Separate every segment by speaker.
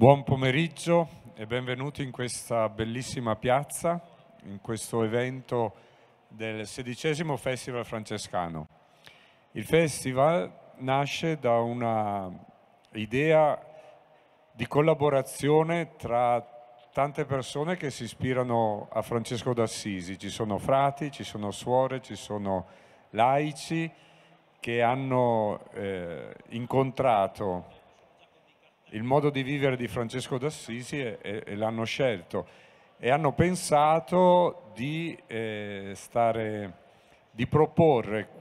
Speaker 1: Buon pomeriggio e benvenuti in questa bellissima piazza, in questo evento del sedicesimo Festival Francescano. Il festival nasce da un'idea di collaborazione tra tante persone che si ispirano a Francesco d'Assisi. Ci sono frati, ci sono suore, ci sono laici che hanno eh, incontrato il modo di vivere di Francesco d'Assisi e, e, e l'hanno scelto e hanno pensato di, eh, stare, di proporre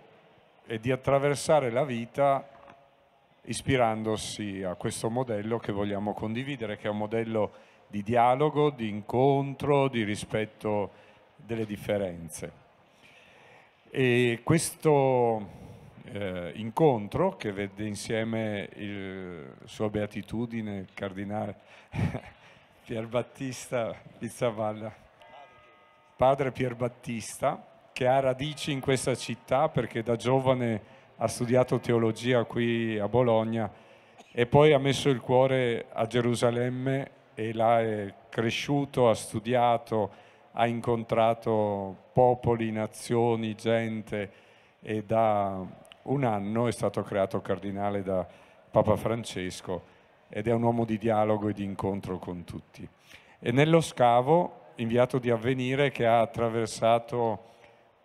Speaker 1: e di attraversare la vita ispirandosi a questo modello che vogliamo condividere, che è un modello di dialogo, di incontro, di rispetto delle differenze. E questo, eh, incontro che vede insieme il, sua beatitudine, il cardinale Pier Battista Pizzavalla, padre Pier Battista, che ha radici in questa città perché da giovane ha studiato teologia qui a Bologna e poi ha messo il cuore a Gerusalemme e là è cresciuto, ha studiato, ha incontrato popoli, nazioni, gente ed ha un anno è stato creato cardinale da Papa Francesco ed è un uomo di dialogo e di incontro con tutti. E nello scavo, inviato di avvenire, che ha attraversato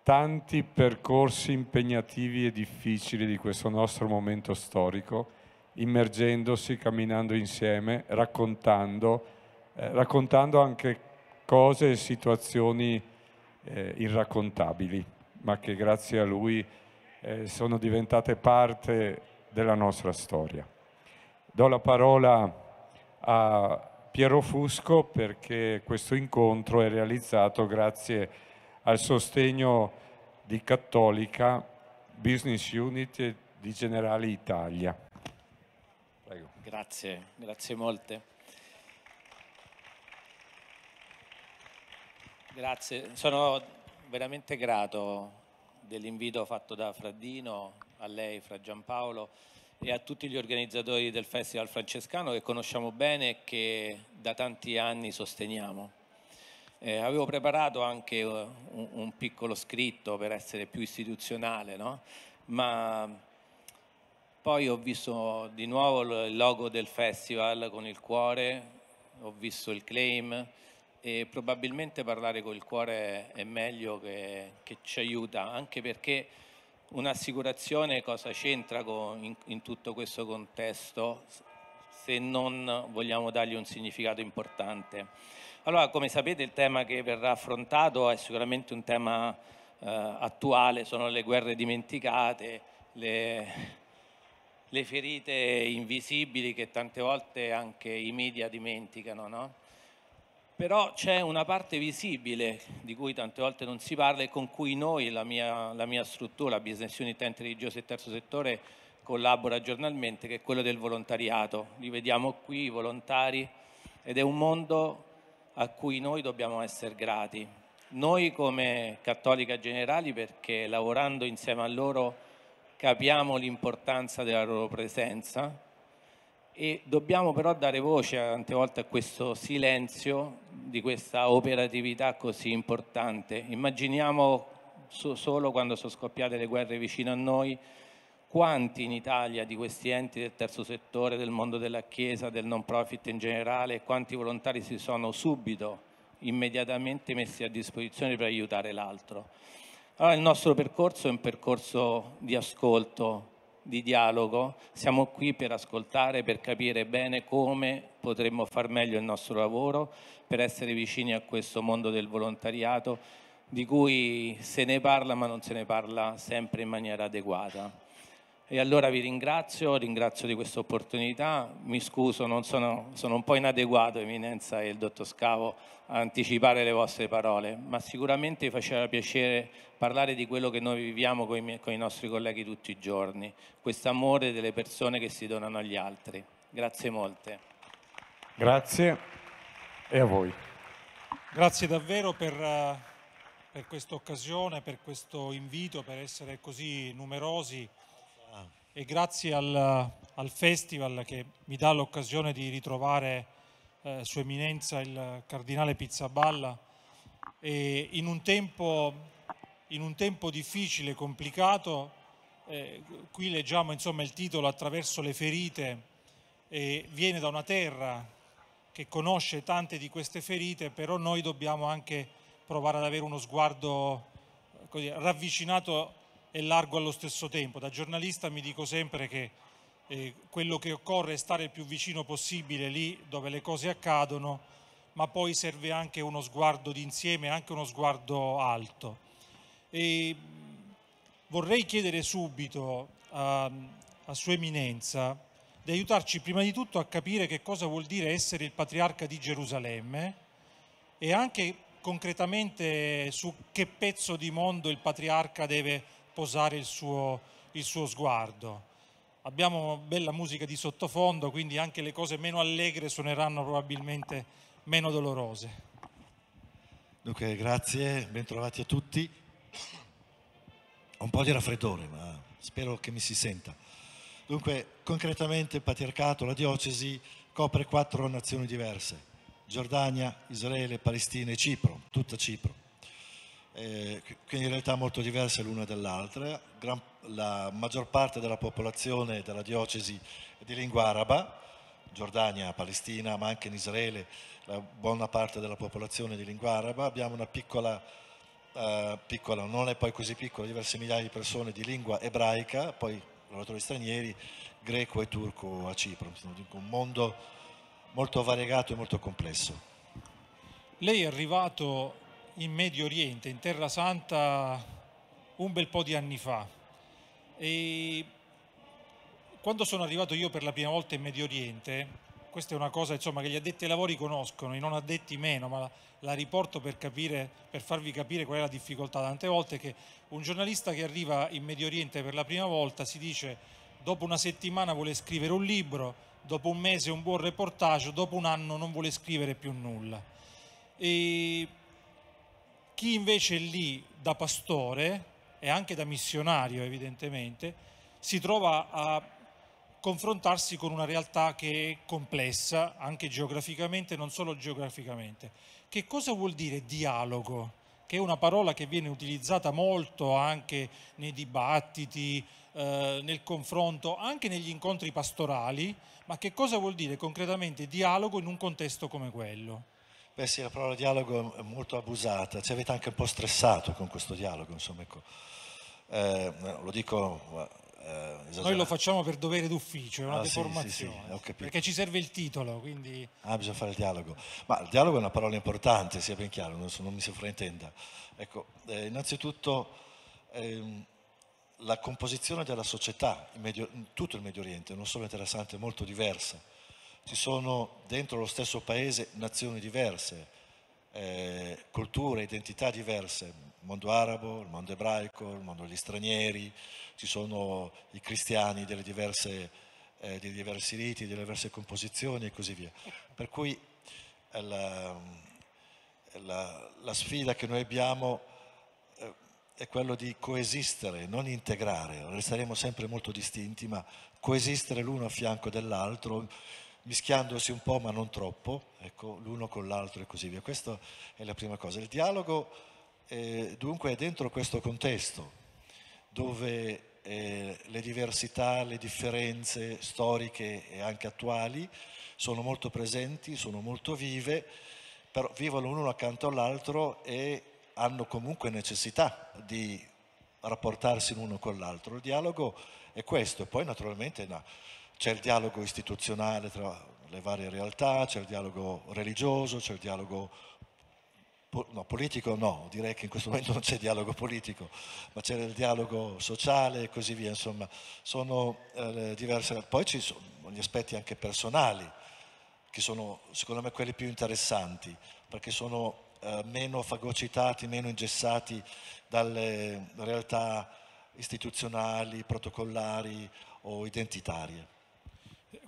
Speaker 1: tanti percorsi impegnativi e difficili di questo nostro momento storico, immergendosi, camminando insieme, raccontando, eh, raccontando anche cose e situazioni eh, irraccontabili, ma che grazie a lui eh, sono diventate parte della nostra storia. Do la parola a Piero Fusco perché questo incontro è realizzato grazie al sostegno di Cattolica Business Unit di Generali Italia.
Speaker 2: Prego. Grazie, grazie molte. Grazie, sono veramente grato dell'invito fatto da Fradino, a lei, Fra Giampaolo e a tutti gli organizzatori del Festival Francescano che conosciamo bene e che da tanti anni sosteniamo. Eh, avevo preparato anche eh, un, un, piccolo scritto per essere più istituzionale, no? ma poi ho visto di nuovo il logo del festival con il cuore, ho visto il claim, e probabilmente parlare col cuore è meglio che, che ci aiuta, anche perché un'assicurazione cosa c'entra in, in tutto questo contesto se non vogliamo dargli un significato importante. Allora, come sapete, il tema che verrà affrontato è sicuramente un tema eh, attuale, sono le guerre dimenticate, le, le ferite invisibili che tante volte anche i media dimenticano, no? però c'è una parte visibile di cui tante volte non si parla e con cui noi, la mia, la mia struttura, Business Unit Ente Religioso e Terzo Settore, collabora giornalmente, che è quello del volontariato. Li vediamo qui, i volontari, ed è un mondo a cui noi dobbiamo essere grati. Noi come Cattolica Generali perché lavorando insieme a loro capiamo l'importanza della loro presenza e dobbiamo però dare voce tante volte a questo silenzio di questa operatività così importante. Immaginiamo so, solo quando sono scoppiate le guerre vicino a noi quanti in Italia di questi enti del terzo settore, del mondo della Chiesa, del non profit in generale, quanti volontari si sono subito, immediatamente messi a disposizione per aiutare l'altro. Allora il nostro percorso è un percorso di ascolto, di dialogo, siamo qui per ascoltare, per capire bene come potremmo far meglio il nostro lavoro, per essere vicini a questo mondo del volontariato di cui se ne parla ma non se ne parla sempre in maniera adeguata. E allora vi ringrazio, ringrazio di questa opportunità, mi scuso, sono, sono, un po' inadeguato, Eminenza e il dottor Scavo, a anticipare le vostre parole, ma sicuramente vi faceva piacere parlare di quello che noi viviamo con i, con i nostri colleghi tutti i giorni, questo amore delle persone che si donano agli altri. Grazie molte.
Speaker 1: Grazie e a voi.
Speaker 3: Grazie davvero per, eh, per questa occasione, per questo invito, per essere così numerosi e grazie al, al festival che mi dà l'occasione di ritrovare eh, Sua Eminenza il Cardinale Pizzaballa e in un tempo, in un tempo difficile, complicato, eh, qui leggiamo insomma, il titolo Attraverso le ferite e viene da una terra che conosce tante di queste ferite, però noi dobbiamo anche provare ad avere uno sguardo eh, così, ravvicinato e largo allo stesso tempo. Da giornalista mi dico sempre che eh, quello che occorre è stare il più vicino possibile lì dove le cose accadono, ma poi serve anche uno sguardo d'insieme, anche uno sguardo alto. E mm, vorrei chiedere subito a, a Sua Eminenza di aiutarci prima di tutto a capire che cosa vuol dire essere il patriarca di Gerusalemme e anche concretamente su che pezzo di mondo il patriarca deve posare il suo, il suo sguardo. Abbiamo bella musica di sottofondo, quindi anche le cose meno allegre suoneranno probabilmente meno dolorose.
Speaker 4: Dunque, grazie, bentrovati a tutti. Ho un po' di raffreddore, ma spero che mi si senta. Dunque, concretamente il patriarcato, la diocesi, copre quattro nazioni diverse, Giordania, Israele, Palestina e Cipro, tutta Cipro eh, quindi in realtà molto diverse l'una dall'altra. la maggior parte della popolazione della diocesi è di lingua araba, Giordania, Palestina, ma anche in Israele la buona parte della popolazione è di lingua araba. Abbiamo una piccola, eh, piccola, non è poi così piccola, diverse migliaia di persone di lingua ebraica, poi lavoratori stranieri, greco e turco a Cipro. Un mondo molto variegato e molto complesso.
Speaker 3: Lei è arrivato in Medio Oriente, in Terra Santa, un bel po' di anni fa. E quando sono arrivato io per la prima volta in Medio Oriente, questa è una cosa insomma, che gli addetti ai lavori conoscono, i non addetti meno, ma la, la riporto per, capire, per farvi capire qual è la difficoltà. Tante volte che un giornalista che arriva in Medio Oriente per la prima volta si dice dopo una settimana vuole scrivere un libro, dopo un mese un buon reportage, dopo un anno non vuole scrivere più nulla. E chi invece lì da pastore e anche da missionario evidentemente si trova a confrontarsi con una realtà che è complessa anche geograficamente, non solo geograficamente. Che cosa vuol dire dialogo? Che è una parola che viene utilizzata molto anche nei dibattiti, eh, nel confronto, anche negli incontri pastorali, ma che cosa vuol dire concretamente dialogo in un contesto come quello?
Speaker 4: Beh sì, la parola dialogo è molto abusata, ci avete anche un po' stressato con questo dialogo, insomma, ecco. eh, lo dico... Eh, Noi lo
Speaker 3: facciamo per dovere d'ufficio, è una ah, deformazione, sì, sì, sì, perché ci serve il titolo, quindi...
Speaker 4: Ah, bisogna fare il dialogo. Ma il dialogo è una parola importante, sia ben chiaro, non, non mi sovraintenda. Ecco, eh, innanzitutto ehm, la composizione della società in, Medio, in tutto il Medio Oriente, non solo interessante, è molto diversa ci sono dentro lo stesso paese nazioni diverse, eh, culture, identità diverse, il mondo arabo, il mondo ebraico, il mondo degli stranieri, ci sono i cristiani delle diverse, eh, dei diversi riti, delle diverse composizioni e così via. Per cui eh, la, mm, la, la, sfida che noi abbiamo eh, è quella di coesistere, non integrare, resteremo sempre molto distinti, ma coesistere l'uno a fianco dell'altro mischiandosi un po' ma non troppo, ecco, l'uno con l'altro e così via. Questa è la prima cosa. Il dialogo eh, dunque è dentro questo contesto dove eh, le diversità, le differenze storiche e anche attuali sono molto presenti, sono molto vive, però vivono l'uno accanto all'altro e hanno comunque necessità di rapportarsi l'uno con l'altro. Il dialogo è questo, e poi naturalmente no c'è il dialogo istituzionale tra le varie realtà, c'è il dialogo religioso, c'è il dialogo no, politico no, direi che in questo momento non c'è dialogo politico, ma c'è il dialogo sociale e così via, insomma, sono eh, diverse. Poi ci sono gli aspetti anche personali, che sono secondo me quelli più interessanti, perché sono eh, meno fagocitati, meno ingessati dalle realtà istituzionali, protocollari o identitarie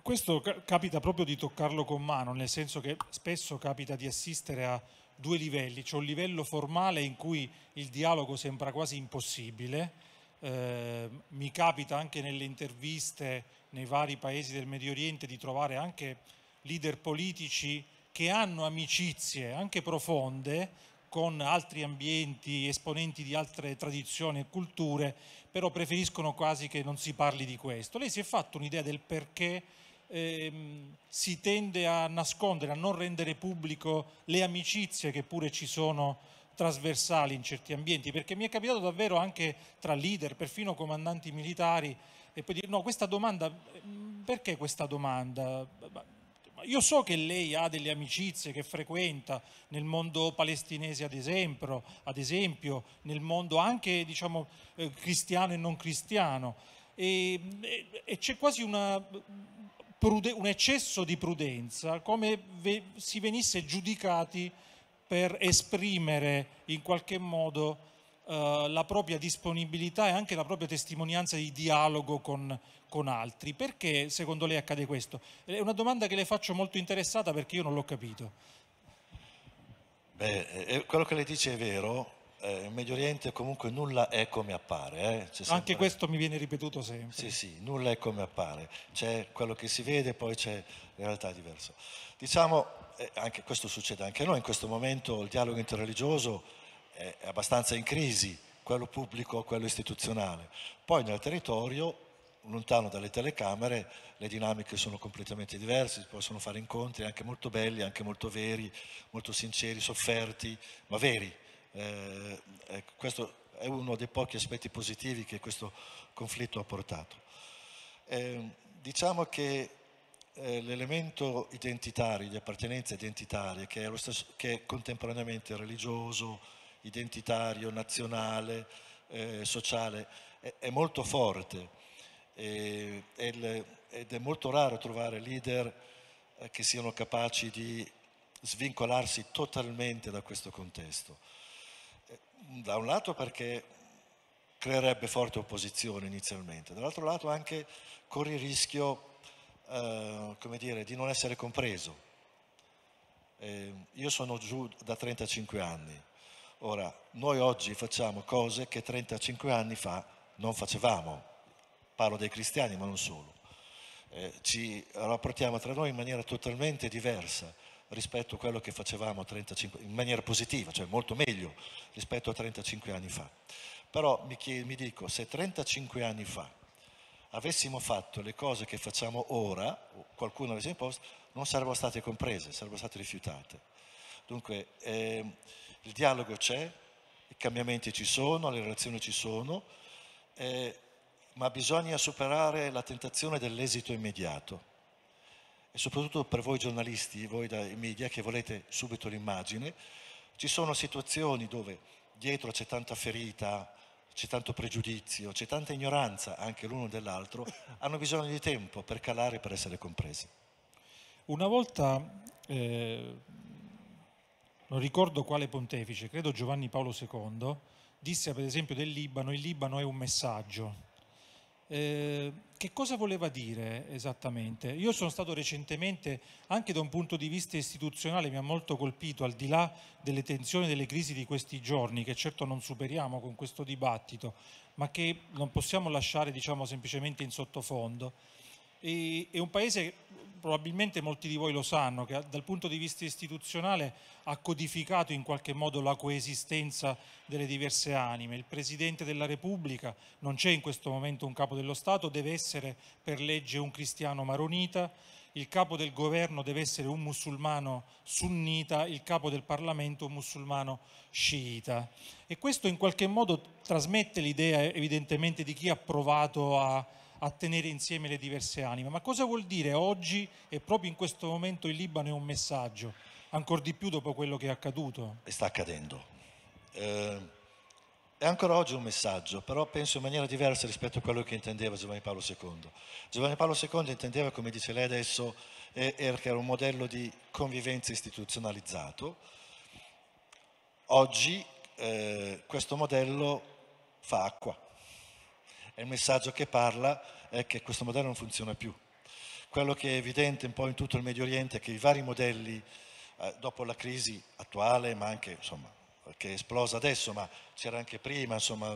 Speaker 3: questo capita proprio di toccarlo con mano, nel senso che spesso capita di assistere a due livelli, c'è un livello formale in cui il dialogo sembra quasi impossibile, eh, mi capita anche nelle interviste nei vari paesi del Medio Oriente di trovare anche leader politici che hanno amicizie anche profonde con altri ambienti, esponenti di altre tradizioni e culture, però preferiscono quasi che non si parli di questo. Lei si è fatto un'idea del perché ehm, si tende a nascondere, a non rendere pubblico le amicizie che pure ci sono trasversali in certi ambienti, perché mi è capitato davvero anche tra leader, perfino comandanti militari, e poi dire no, questa domanda, mhmm, perché questa domanda? Io so che lei ha delle amicizie che frequenta nel mondo palestinese ad esempio, ad esempio nel mondo anche diciamo, eh, cristiano e non cristiano, e, e, e c'è quasi una un eccesso di prudenza, come si venisse giudicati per esprimere in qualche modo eh, la propria disponibilità e anche la propria testimonianza di dialogo con, con altri. Perché secondo lei accade questo? È una domanda che le faccio molto interessata perché io non l'ho capito.
Speaker 4: Beh, eh, eh, quello che lei dice è vero, eh, il Medio Oriente comunque nulla è come appare. Eh? Sempre... Anche questo
Speaker 3: mi viene ripetuto sempre. Sì,
Speaker 4: sì, nulla è come appare. C'è quello che si vede, poi c'è la realtà diversa. Diciamo, eh, anche questo succede anche a noi, in questo momento il dialogo interreligioso è abbastanza in crisi, quello pubblico, quello istituzionale. Poi nel territorio lontano dalle telecamere le dinamiche sono completamente diverse, si possono fare incontri anche molto belli, anche molto veri, molto sinceri, sofferti, ma veri. Eh, ecco, questo è uno dei pochi aspetti positivi che questo conflitto ha portato. Eh, diciamo che eh, l'elemento identitario, di appartenenza identitaria, che è, stesso, che è contemporaneamente religioso, identitario, nazionale, eh, sociale, è, è, molto forte e, è il, ed è molto raro trovare leader eh, che siano capaci di svincolarsi totalmente da questo contesto da un lato perché creerebbe forte opposizione inizialmente, dall'altro lato anche corri il rischio eh, dire, di non essere compreso. Eh, io sono giù da 35 anni, ora noi oggi facciamo cose che 35 anni fa non facevamo, parlo dei cristiani ma non solo, eh, ci rapportiamo tra noi in maniera totalmente diversa rispetto a quello che facevamo 35, in maniera positiva, cioè molto meglio rispetto a 35 anni fa. Però mi, chied, mi dico, se 35 anni fa avessimo fatto le cose che facciamo ora, qualcuno avesse imposto, non sarebbero state comprese, sarebbero state rifiutate. Dunque eh, il dialogo c'è, i cambiamenti ci sono, le relazioni ci sono, eh, ma bisogna superare la tentazione dell'esito immediato e soprattutto per voi giornalisti, voi dai media che volete subito l'immagine, ci sono situazioni dove dietro c'è tanta ferita, c'è tanto pregiudizio, c'è tanta ignoranza anche l'uno dell'altro, hanno bisogno di tempo per calare, per essere compresi.
Speaker 3: Una volta, eh, non ricordo quale pontefice, credo Giovanni Paolo II, disse per esempio del Libano, il Libano è un messaggio, eh, che cosa voleva dire esattamente? Io sono stato recentemente, anche da un punto di vista istituzionale, mi ha molto colpito, al di là delle tensioni e delle crisi di questi giorni, che certo non superiamo con questo dibattito, ma che non possiamo lasciare diciamo, semplicemente in sottofondo. E, è un paese probabilmente molti di voi lo sanno, che dal punto di vista istituzionale ha codificato in qualche modo la coesistenza delle diverse anime. Il Presidente della Repubblica, non c'è in questo momento un capo dello Stato, deve essere per legge un cristiano maronita, il capo del governo deve essere un musulmano sunnita, il capo del Parlamento un musulmano sciita. E questo in qualche modo trasmette l'idea evidentemente di chi ha provato a a tenere insieme le diverse anime. Ma cosa vuol dire oggi e proprio in questo momento il Libano è un messaggio, ancora di più dopo quello che è accaduto?
Speaker 4: E sta accadendo. Eh, è ancora oggi un messaggio, però penso in maniera diversa rispetto a quello che intendeva Giovanni Paolo II. Giovanni Paolo II intendeva, come dice lei adesso, che era un modello di convivenza istituzionalizzato. Oggi eh, questo modello fa acqua e il messaggio che parla è che questo modello non funziona più. Quello che è evidente un po' in tutto il Medio Oriente è che i vari modelli, eh, dopo la crisi attuale, ma anche insomma, che è esplosa adesso, ma c'era anche prima, insomma,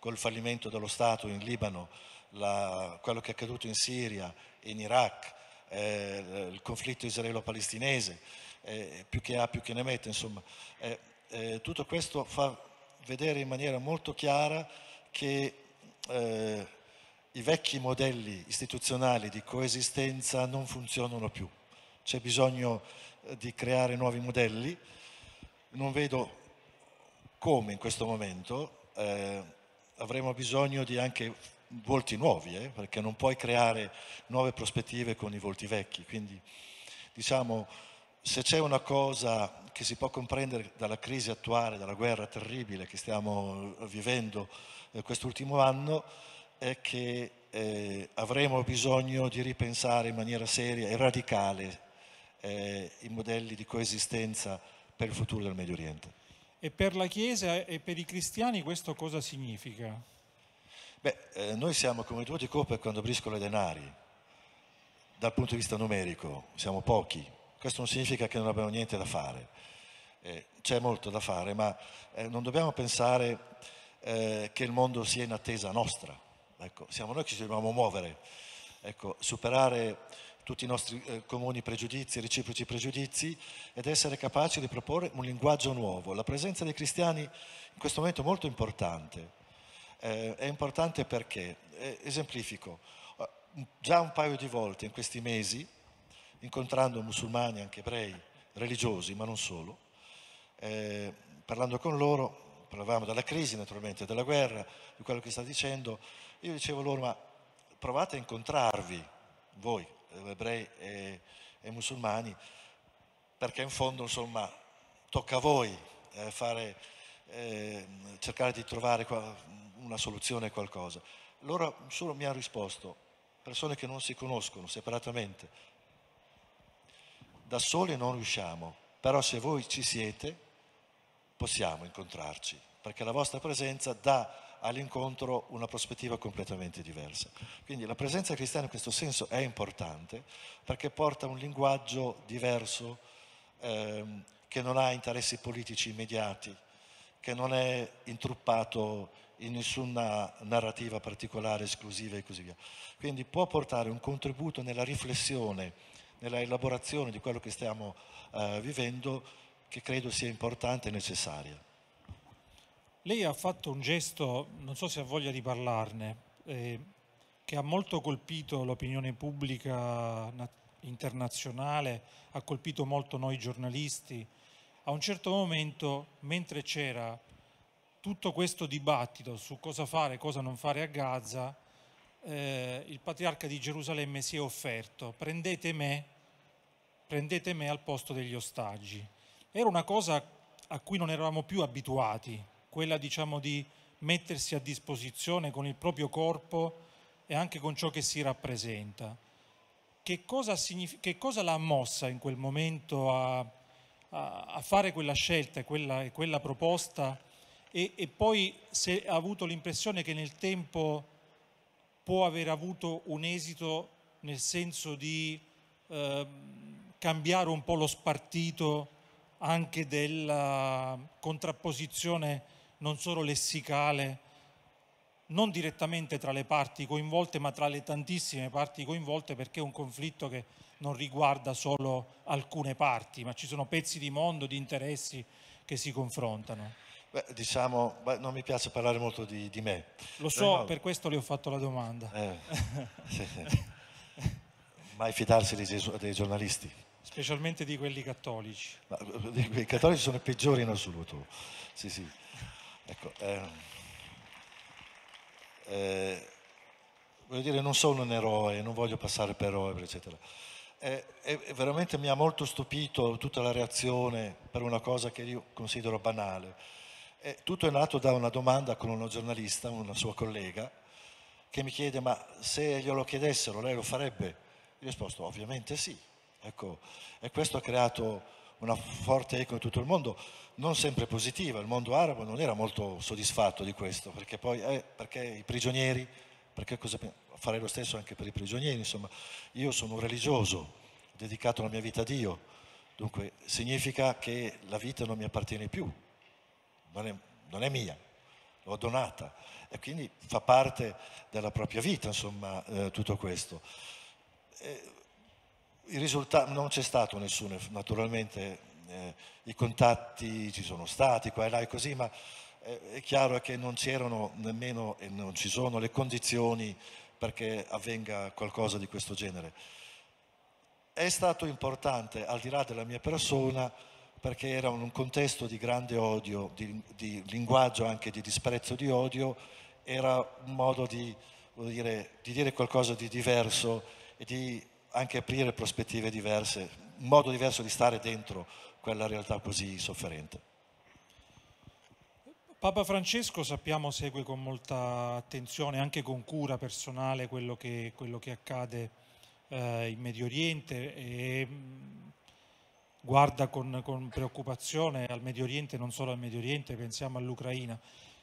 Speaker 4: col fallimento dello Stato in Libano, la, quello che è accaduto in Siria, in Iraq, eh, il conflitto israelo-palestinese, eh, più che ha più che ne mette, insomma, eh, eh, tutto questo fa vedere in maniera molto chiara che eh, i vecchi modelli istituzionali di coesistenza non funzionano più. C'è bisogno eh, di creare nuovi modelli. Non vedo come in questo momento eh, avremo bisogno di anche volti nuovi, eh, perché non puoi creare nuove prospettive con i volti vecchi. Quindi diciamo, se c'è una cosa che si può comprendere dalla crisi attuale, dalla guerra terribile che stiamo vivendo, eh, quest'ultimo anno è che eh, avremo bisogno di ripensare in maniera seria e radicale eh, i modelli di coesistenza per il futuro del Medio Oriente.
Speaker 3: E per la Chiesa e per i cristiani questo cosa significa?
Speaker 4: Beh, eh, noi siamo come due di coppe quando briscono i denari, dal punto di vista numerico, siamo pochi. Questo non significa che non abbiamo niente da fare, eh, c'è molto da fare, ma eh, non dobbiamo pensare eh, che il mondo sia in attesa nostra. Ecco, siamo noi che ci dobbiamo muovere, ecco, superare tutti i nostri eh, comuni pregiudizi, reciproci pregiudizi ed essere capaci di proporre un linguaggio nuovo. La presenza dei cristiani in questo momento è molto importante. Eh, è importante perché, eh, esemplifico, eh, già un paio di volte in questi mesi, incontrando musulmani, anche ebrei, religiosi, ma non solo, eh, parlando con loro, parlavamo della crisi naturalmente, della guerra, di quello che sta dicendo, io dicevo loro ma provate a incontrarvi, voi, ebrei e, e musulmani, perché in fondo insomma tocca a voi eh, fare, eh, cercare di trovare una soluzione a qualcosa. Loro solo mi hanno risposto, persone che non si conoscono separatamente, da soli non riusciamo, però se voi ci siete possiamo incontrarci, perché la vostra presenza dà all'incontro una prospettiva completamente diversa. Quindi la presenza cristiana in questo senso è importante perché porta un linguaggio diverso ehm, che non ha interessi politici immediati, che non è intruppato in nessuna narrativa particolare, esclusiva e così via. Quindi può portare un contributo nella riflessione, nella elaborazione di quello che stiamo eh, vivendo che credo sia importante e necessaria.
Speaker 3: Lei ha fatto un gesto, non so se ha voglia di parlarne, eh, che ha molto colpito l'opinione pubblica internazionale, ha colpito molto noi giornalisti. A un certo momento, mentre c'era tutto questo dibattito su cosa fare e cosa non fare a Gaza, eh, il patriarca di Gerusalemme si è offerto, prendete me, prendete me al posto degli ostaggi era una cosa a cui non eravamo più abituati, quella diciamo di mettersi a disposizione con il proprio corpo e anche con ciò che si rappresenta. Che cosa, che cosa l'ha mossa in quel momento a, a, a fare quella scelta e quella, quella, proposta? E, e poi se ha avuto l'impressione che nel tempo può aver avuto un esito nel senso di eh, cambiare un po' lo spartito anche della contrapposizione non solo lessicale, non direttamente tra le parti coinvolte, ma tra le tantissime parti coinvolte, perché è un conflitto che non riguarda solo alcune parti, ma ci sono pezzi di mondo, di interessi che si confrontano.
Speaker 4: Beh, diciamo, beh, non mi piace parlare molto di, di me. Lo so, no, per
Speaker 3: questo le ho fatto la domanda. Eh, sì, sì.
Speaker 4: Mai fidarsi dei, dei giornalisti.
Speaker 3: Specialmente di quelli cattolici.
Speaker 4: Ma, eh, I cattolici sono i peggiori in assoluto. Sì, sì. Ecco, eh, eh, voglio dire, non sono un eroe, non voglio passare per eroe, eccetera. Eh, veramente mi ha molto stupito tutta la reazione per una cosa che io considero banale. tutto è nato da una domanda con una giornalista, una sua collega, che mi chiede ma se glielo chiedessero lei lo farebbe? Io ho risposto ovviamente sì. Ecco, e questo ha creato una forte eco in tutto il mondo, non sempre positiva, il mondo arabo non era molto soddisfatto di questo, perché poi eh, perché i prigionieri, perché cosa, farei lo stesso anche per i prigionieri, insomma, io sono un religioso, ho dedicato la mia vita a Dio, dunque significa che la vita non mi appartiene più, non è, non è mia, l'ho donata e quindi fa parte della propria vita, insomma, eh, tutto questo. E, il risultato, non c'è stato nessuno, naturalmente eh, i contatti ci sono stati qua e là e così, ma eh, è chiaro che non c'erano nemmeno e non ci sono le condizioni perché avvenga qualcosa di questo genere. È stato importante, al di là della mia persona, perché era un contesto di grande odio, di, di linguaggio anche di disprezzo di odio, era un modo di, dire, di dire qualcosa di diverso e di anche aprire prospettive diverse, un modo diverso di stare dentro quella realtà così sofferente.
Speaker 3: Papa Francesco sappiamo segue con molta attenzione, anche con cura personale, quello che, quello che accade eh, in Medio Oriente e mm, guarda con, con, preoccupazione al Medio Oriente, non solo al Medio Oriente, pensiamo all'Ucraina.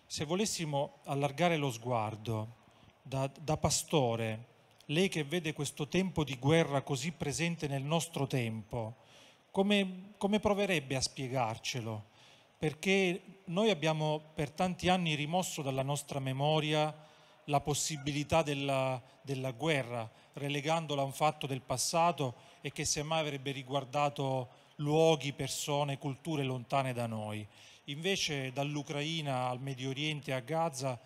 Speaker 3: Se volessimo allargare lo sguardo da, da pastore, lei che vede questo tempo di guerra così presente nel nostro tempo, come, come proverebbe a spiegarcelo? Perché noi abbiamo per tanti anni rimosso dalla nostra memoria la possibilità della, della guerra, relegandola a un fatto del passato e che semmai avrebbe riguardato luoghi, persone, culture lontane da noi. Invece dall'Ucraina al Medio Oriente a Gaza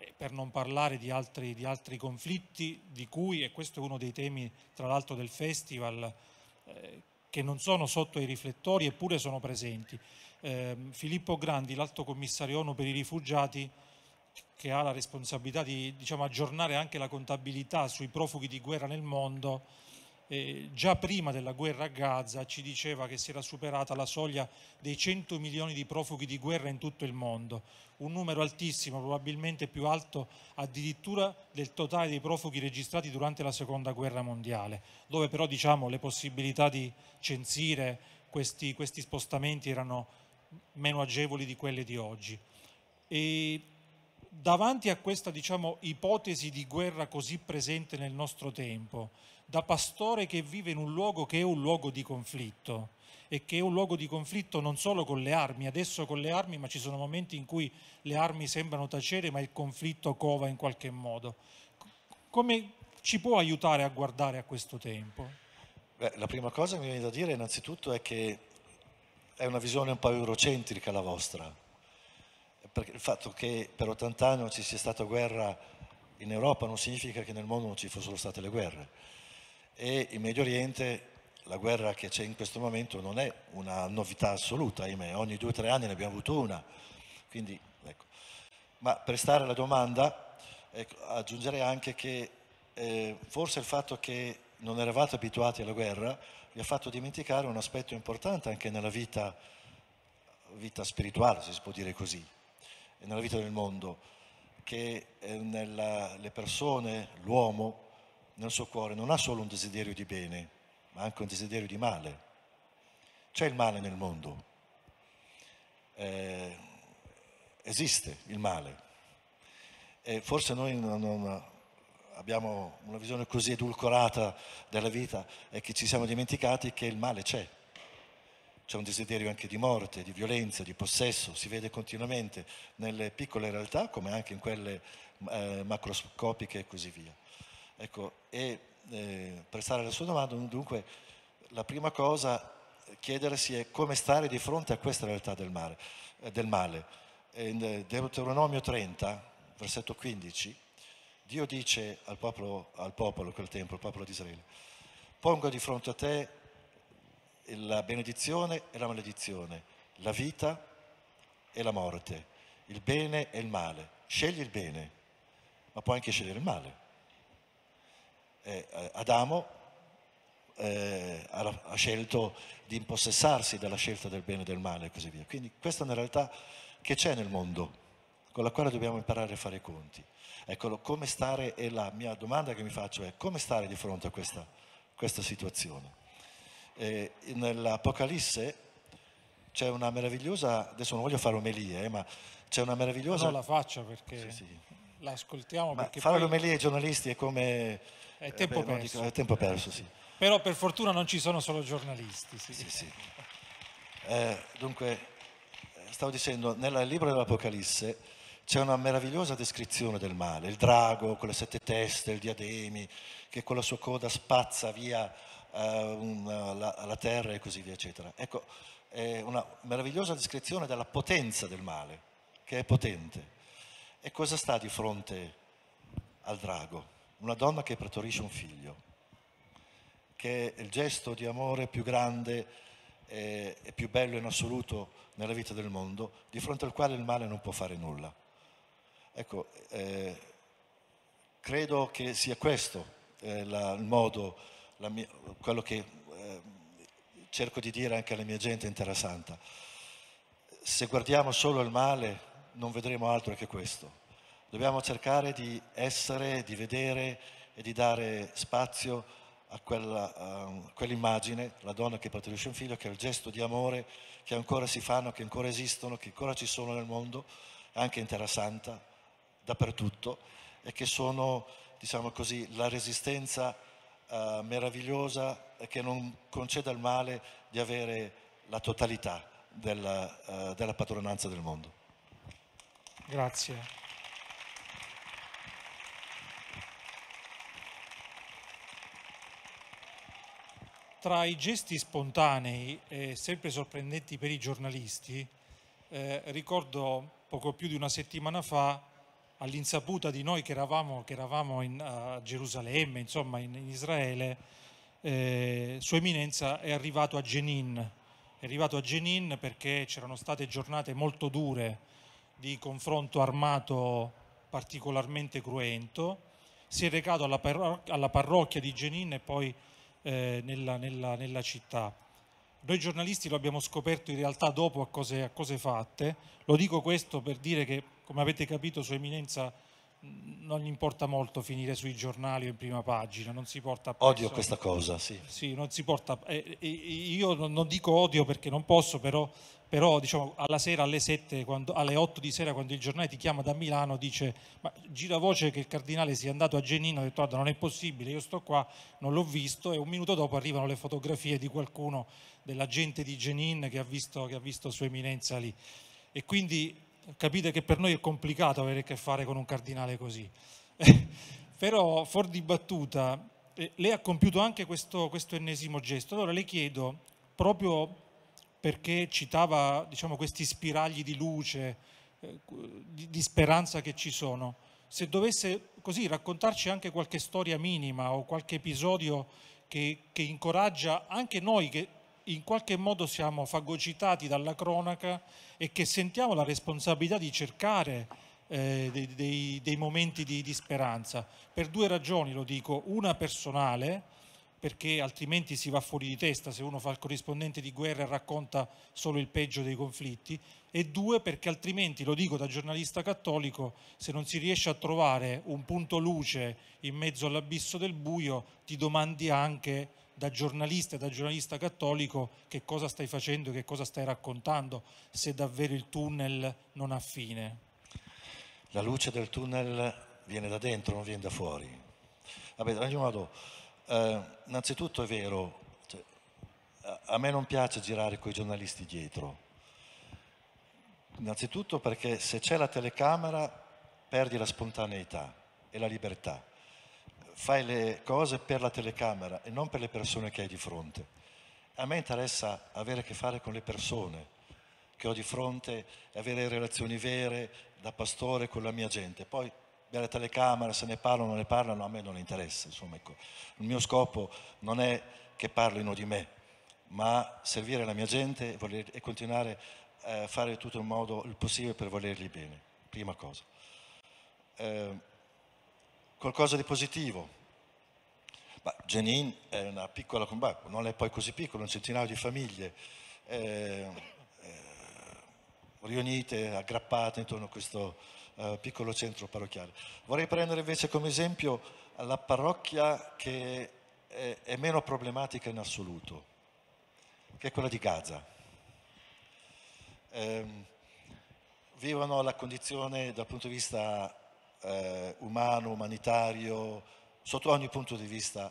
Speaker 3: eh, per non parlare di altri, di altri, conflitti di cui, e questo è uno dei temi tra l'altro del festival, eh, che non sono sotto i riflettori eppure sono presenti. Eh, Filippo Grandi, l'alto commissario ONU per i rifugiati, che ha la responsabilità di diciamo, aggiornare anche la contabilità sui profughi di guerra nel mondo, eh, già prima della guerra a Gaza ci diceva che si era superata la soglia dei 100 milioni di profughi di guerra in tutto il mondo, un numero altissimo, probabilmente più alto addirittura del totale dei profughi registrati durante la seconda guerra mondiale, dove però diciamo, le possibilità di censire questi, questi spostamenti erano meno agevoli di quelle di oggi. E davanti a questa diciamo, ipotesi di guerra così presente nel nostro tempo, da pastore che vive in un luogo che è un luogo di conflitto e che è un luogo di conflitto non solo con le armi, adesso con le armi, ma ci sono momenti in cui le armi sembrano tacere, ma il conflitto cova in qualche modo. Come ci può aiutare a guardare a questo tempo?
Speaker 4: Beh, la prima cosa che mi viene da dire innanzitutto è che è una visione un po' eurocentrica la vostra, perché il fatto che per 80 anni non ci sia stata guerra in Europa non significa che nel mondo non ci fossero state le guerre e in Medio Oriente la guerra che c'è in questo momento non è una novità assoluta, ahimè, ogni due o tre anni ne abbiamo avuto una. Quindi, ecco. Ma per stare alla domanda, ecco, aggiungerei anche che eh, forse il fatto che non eravate abituati alla guerra vi ha fatto dimenticare un aspetto importante anche nella vita, vita spirituale, se si può dire così, e nella vita del mondo, che eh, nella, le persone, l'uomo, nel suo cuore non ha solo un desiderio di bene, ma anche un desiderio di male. C'è il male nel mondo, eh, esiste il male. E forse noi non, non abbiamo una visione così edulcorata della vita e che ci siamo dimenticati che il male c'è. C'è un desiderio anche di morte, di violenza, di possesso, si vede continuamente nelle piccole realtà come anche in quelle eh, macroscopiche e così via. Ecco, e eh, per stare alla sua domanda, dunque, la prima cosa eh, chiedersi è come stare di fronte a questa realtà del, mare, eh, del male. In eh, Deuteronomio 30, versetto 15, Dio dice al popolo, al popolo quel tempo, al popolo di Israele, pongo di fronte a te la benedizione e la maledizione, la vita e la morte, il bene e il male. Scegli il bene, ma puoi anche scegliere il male eh, Adamo eh, ha, ha, scelto di impossessarsi della scelta del bene e del male e così via. Quindi questa è una realtà che c'è nel mondo, con la quale dobbiamo imparare a fare i conti. Eccolo, come stare, e la mia domanda che mi faccio è come stare di fronte a questa, questa situazione. Eh, Nell'Apocalisse c'è una meravigliosa, adesso non voglio fare omelie, eh, ma c'è una meravigliosa... Non la
Speaker 3: faccio perché sì, sì. la ascoltiamo. Ma perché fare poi... omelie ai
Speaker 4: giornalisti è come è tempo beh, perso. è tempo perso, sì.
Speaker 3: Però per fortuna non ci sono solo giornalisti. Sì, sì. sì.
Speaker 4: Eh, dunque, eh, stavo dicendo, nel libro dell'Apocalisse c'è una meravigliosa descrizione del male, il drago con le sette teste, il diademi, che con la sua coda spazza via eh, un, la, la, terra e così via, eccetera. Ecco, è una meravigliosa descrizione della potenza del male, che è potente. E cosa sta di fronte al drago? una donna che partorisce un figlio, che è il gesto di amore più grande e, più bello in assoluto nella vita del mondo, di fronte al quale il male non può fare nulla. Ecco, eh, credo che sia questo eh, la, il modo, mia, quello che eh, cerco di dire anche alla mia gente in Terra Santa. Se guardiamo solo il male non vedremo altro che questo dobbiamo cercare di essere, di vedere e di dare spazio a quell'immagine, um, quell la donna che partorisce un figlio, che è il gesto di amore che ancora si fanno, che ancora esistono, che ancora ci sono nel mondo, anche in Terra Santa, dappertutto, e che sono, diciamo così, la resistenza uh, meravigliosa che non concede al male di avere la totalità della, uh, della padronanza del mondo.
Speaker 3: Grazie. Tra i gesti spontanei e sempre sorprendenti per i giornalisti, eh, ricordo poco più di una settimana fa, all'insaputa di noi che eravamo, che eravamo in, a Gerusalemme, insomma in, in Israele, eh, Sua Eminenza è arrivato a Jenin. È arrivato a Jenin perché c'erano state giornate molto dure di confronto armato particolarmente cruento. Si è recato alla, parro alla parrocchia di Jenin e poi eh, nella, nella, nella, città. Noi giornalisti lo abbiamo scoperto in realtà dopo a cose, a cose fatte, lo dico questo per dire che come avete capito Sua Eminenza mm, non gli importa molto finire sui giornali o in prima pagina, non si porta appresso. Odio questa cosa, sì. Sì, non si porta... Eh, io non dico odio perché non posso, però però diciamo, alla sera alle 7, quando, alle 8 di sera quando il giornale ti chiama da Milano dice ma gira voce che il cardinale sia andato a Genino, ha detto guarda non è possibile, io sto qua, non l'ho visto e un minuto dopo arrivano le fotografie di qualcuno, della gente di Genin che ha visto, che ha visto Sua Eminenza lì e quindi capite che per noi è complicato avere a che fare con un cardinale così. però fuori di battuta, eh, lei ha compiuto anche questo, questo ennesimo gesto, allora le chiedo proprio perché citava diciamo, questi spiragli di luce, eh, di, di speranza che ci sono. Se dovesse così raccontarci anche qualche storia minima o qualche episodio che, che incoraggia anche noi che in qualche modo siamo fagocitati dalla cronaca e che sentiamo la responsabilità di cercare eh, dei, dei, dei, momenti di, di speranza. Per due ragioni lo dico, una personale, perché altrimenti si va fuori di testa se uno fa il corrispondente di guerra e racconta solo il peggio dei conflitti, e due perché altrimenti, lo dico da giornalista cattolico, se non si riesce a trovare un punto luce in mezzo all'abisso del buio, ti domandi anche da giornalista e da giornalista cattolico che cosa stai facendo e che cosa stai raccontando, se davvero il tunnel non ha fine.
Speaker 4: La luce del tunnel viene da dentro, non viene da fuori. Vabbè, da un modo eh, innanzitutto è vero, cioè, a me non piace girare con i giornalisti dietro. Innanzitutto perché se c'è la telecamera perdi la spontaneità e la libertà. Fai le cose per la telecamera e non per le persone che hai di fronte. A me interessa avere a che fare con le persone che ho di fronte, avere relazioni vere da pastore con la mia gente. Poi dalle telecamera, se ne parlano o ne parlano, a me non interessa. Insomma, ecco. Il mio scopo non è che parlino di me, ma servire la mia gente e continuare a eh, fare tutto il modo il possibile per volergli bene, prima cosa. Eh, qualcosa di positivo. Ma Jenin è una piccola combattuta, non è poi così piccola, un centinaio di famiglie eh, eh, riunite, aggrappate intorno a questo eh, piccolo centro parrocchiale. Vorrei prendere invece come esempio la parrocchia che è, è meno problematica in assoluto, che è quella di Gaza. Eh, vivono la condizione dal punto di vista eh, umano, umanitario, sotto ogni punto di vista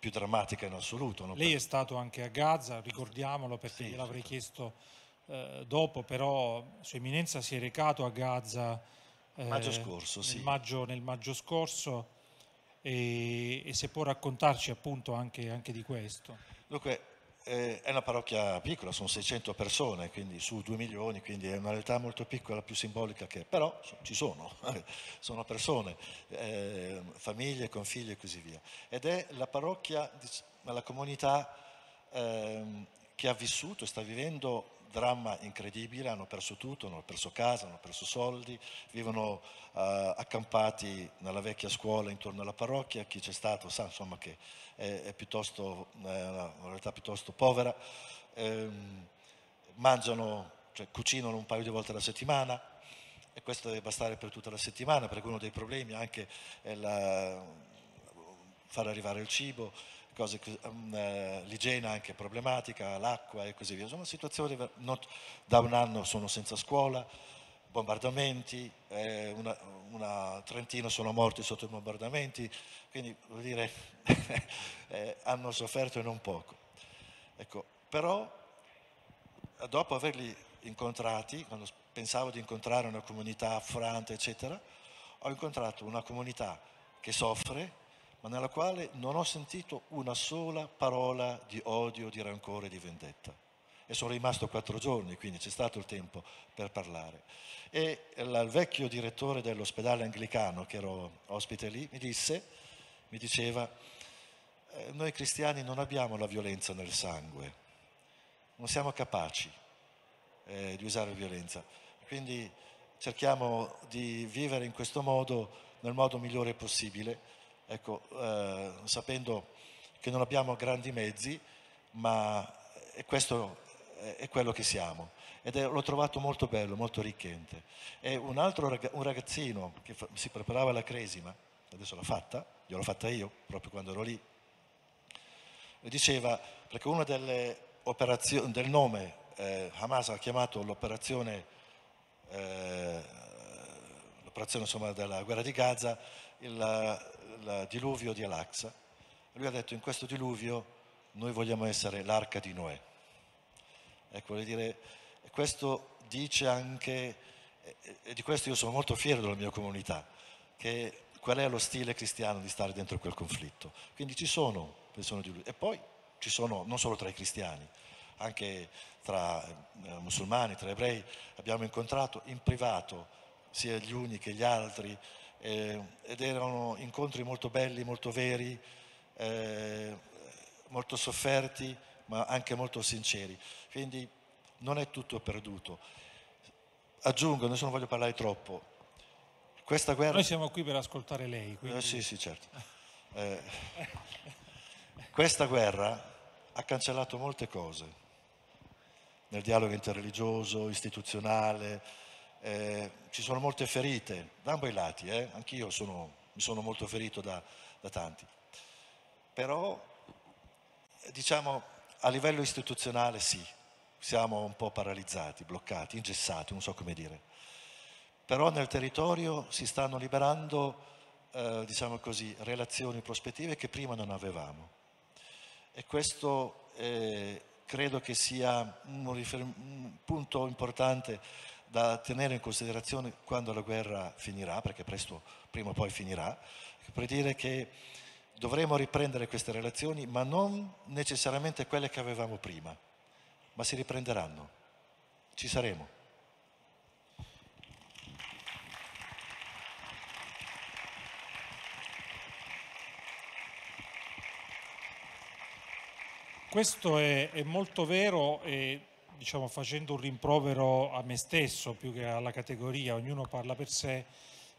Speaker 4: più drammatica in assoluto. Lei per...
Speaker 3: è stato anche a Gaza, ricordiamolo perché sì, gliel'avrei certo. chiesto eh, dopo però Sua Eminenza si è recato a Gaza eh, maggio scorso, nel, sì. maggio, nel, maggio, scorso e, e, se può raccontarci appunto anche, anche di questo.
Speaker 4: Dunque, eh, è una parrocchia piccola, sono 600 persone, quindi su 2 milioni, quindi è una realtà molto piccola, più simbolica che, però ci sono, sono persone, eh, famiglie con figli e così via. Ed è la parrocchia, la comunità eh, che ha vissuto, sta vivendo dramma incredibile, hanno perso tutto, hanno perso casa, hanno perso soldi, vivono eh, accampati nella vecchia scuola intorno alla parrocchia, chi c'è stato sa insomma che è, è, piuttosto, è eh, una realtà piuttosto povera, eh, mangiano, cioè, cucinano un paio di volte alla settimana, e questo deve bastare per tutta la settimana, perché uno dei problemi è anche la, far arrivare il cibo, cose, um, l'igiene anche problematica, l'acqua e così via. Insomma, situazioni not, da un anno sono senza scuola, bombardamenti, eh, una, una, trentina sono morti sotto i bombardamenti, quindi vuol dire eh, hanno sofferto e non poco. Ecco, però dopo averli incontrati, quando pensavo di incontrare una comunità affrante, eccetera, ho incontrato una comunità che soffre, ma nella quale non ho sentito una sola parola di odio, di rancore, di vendetta. E sono rimasto quattro giorni, quindi c'è stato il tempo per parlare. E il vecchio direttore dell'ospedale anglicano, che ero ospite lì, mi disse, mi diceva, eh, noi cristiani non abbiamo la violenza nel sangue, non siamo capaci eh, di usare la violenza. Quindi cerchiamo di vivere in questo modo, nel modo migliore possibile ecco, eh, sapendo che non abbiamo grandi mezzi, ma eh, questo è quello che siamo. Ed è, l'ho trovato molto bello, molto arricchente. E un altro un ragazzino che fa- si preparava alla cresima, adesso l'ha fatta, gliel'ho fatta io proprio quando ero lì, diceva, perché una delle operazioni, del nome eh, Hamas ha chiamato l'operazione, eh, l'operazione insomma, della guerra di Gaza, il, il diluvio di Alaxa, lui ha detto in questo diluvio noi vogliamo essere l'arca di Noè. Ecco, vuol dire, questo dice anche, e di questo io sono molto fiero della mia comunità, che qual è lo stile cristiano di stare dentro quel conflitto. Quindi ci sono persone di lui. E poi ci sono, non solo tra i cristiani, anche tra eh, musulmani, tra ebrei, abbiamo incontrato in privato sia gli uni che gli altri, eh, ed erano incontri molto belli, molto veri, eh, molto sofferti, ma anche molto sinceri. Quindi non è tutto perduto. Aggiungo, adesso non voglio parlare troppo, questa guerra... Noi
Speaker 3: siamo qui per ascoltare lei. Eh,
Speaker 4: quindi... Eh, sì, sì, certo. Eh, questa guerra ha cancellato molte cose nel dialogo interreligioso, istituzionale, eh, ci sono molte ferite da ambo i lati, eh? anch'io sono, mi sono molto ferito da, da tanti. Però diciamo a livello istituzionale sì, siamo un po' paralizzati, bloccati, ingessati, non so come dire. Però nel territorio si stanno liberando, eh, diciamo così, relazioni, prospettive che prima non avevamo. E questo eh, credo che sia un, un punto importante da tenere in considerazione quando la guerra finirà, perché presto, prima o poi finirà, per dire che dovremo riprendere queste relazioni, ma non necessariamente quelle che avevamo prima, ma si riprenderanno, ci saremo.
Speaker 3: Questo è, è molto vero. E diciamo, facendo un rimprovero a me stesso più che alla categoria, ognuno parla per sé,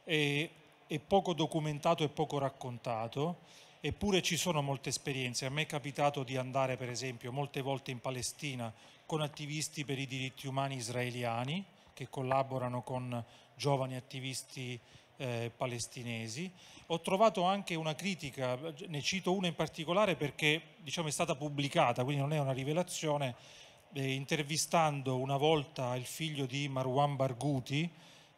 Speaker 3: è, è poco documentato e poco raccontato, eppure ci sono molte esperienze. A me è capitato di andare per esempio molte volte in Palestina con attivisti per i diritti umani israeliani che collaborano con giovani attivisti eh, palestinesi. Ho trovato anche una critica, ne cito una in particolare perché diciamo, è stata pubblicata, quindi non è una rivelazione, eh, intervistando una volta il figlio di Marwan Barghouti,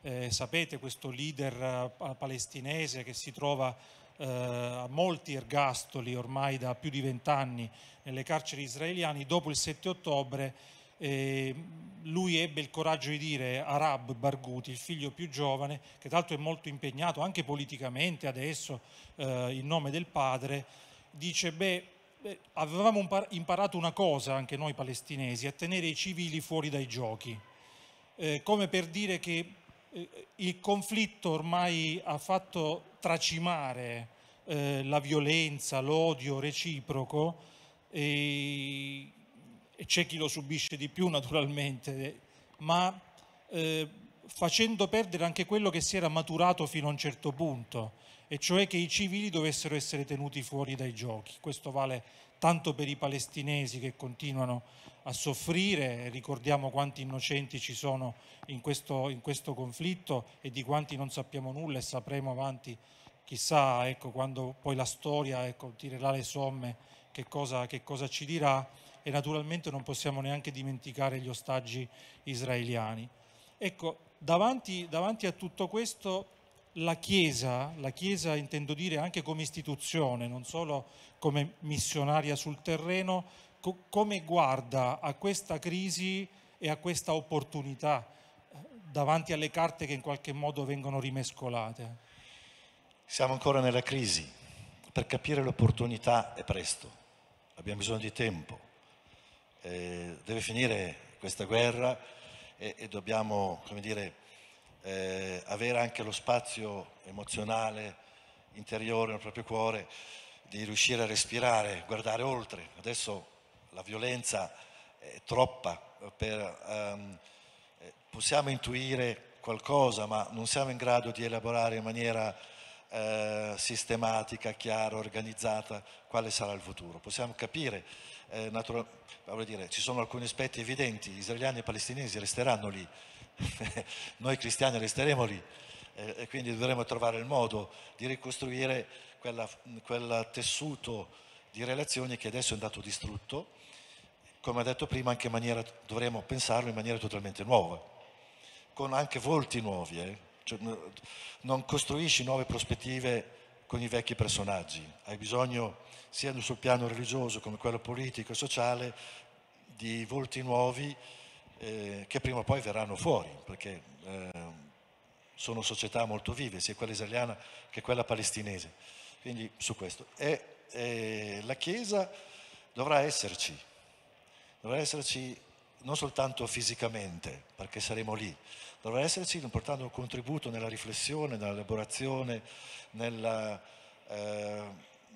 Speaker 3: eh, sapete questo leader eh, palestinese che si trova eh, a molti ergastoli ormai da più di vent'anni nelle carceri israeliane, dopo il 7 ottobre eh, lui ebbe il coraggio di dire a Rab Barghouti, il figlio più giovane, che tra l'altro è molto impegnato anche politicamente adesso eh, in nome del padre, dice beh Beh, avevamo imparato una cosa anche noi palestinesi, a tenere i civili fuori dai giochi, eh, come per dire che eh, il conflitto ormai ha fatto tracimare eh, la violenza, l'odio reciproco e, e c'è chi lo subisce di più naturalmente, ma eh, facendo perdere anche quello che si era maturato fino a un certo punto e cioè che i civili dovessero essere tenuti fuori dai giochi. Questo vale tanto per i palestinesi che continuano a soffrire, ricordiamo quanti innocenti ci sono in questo, in questo conflitto e di quanti non sappiamo nulla e sapremo avanti chissà ecco, quando poi la storia ecco, tirerà le somme che cosa, che cosa ci dirà e naturalmente non possiamo neanche dimenticare gli ostaggi israeliani. Ecco, davanti, davanti a tutto questo la Chiesa, la Chiesa intendo dire anche come istituzione, non solo come missionaria sul terreno, co come guarda a questa crisi e a questa opportunità eh, davanti alle carte che in qualche modo vengono rimescolate?
Speaker 4: Siamo ancora nella crisi, per capire l'opportunità è presto, abbiamo bisogno di tempo, eh, deve finire questa guerra e, e dobbiamo, come dire, eh, avere anche lo spazio emozionale, interiore nel proprio cuore, di riuscire a respirare, guardare oltre. Adesso la violenza è troppa, per, um, possiamo intuire qualcosa, ma non siamo in grado di elaborare in maniera eh, sistematica, chiara, organizzata quale sarà il futuro. Possiamo capire, eh, dire, ci sono alcuni aspetti evidenti, gli israeliani e i palestinesi resteranno lì, noi cristiani resteremo lì e quindi dovremo trovare il modo di ricostruire quel tessuto di relazioni che adesso è andato distrutto, come ho detto prima, anche in maniera, dovremo pensarlo in maniera totalmente nuova, con anche volti nuovi. Eh? Cioè, non costruisci nuove prospettive con i vecchi personaggi, hai bisogno sia sul piano religioso come quello politico e sociale di volti nuovi eh, che prima o poi verranno fuori, perché eh, sono società molto vive, sia quella israeliana che quella palestinese. Quindi su questo. E, eh, la Chiesa dovrà esserci, dovrà esserci non soltanto fisicamente, perché saremo lì, dovrà esserci portando un contributo nella riflessione, nell'elaborazione, nella, eh,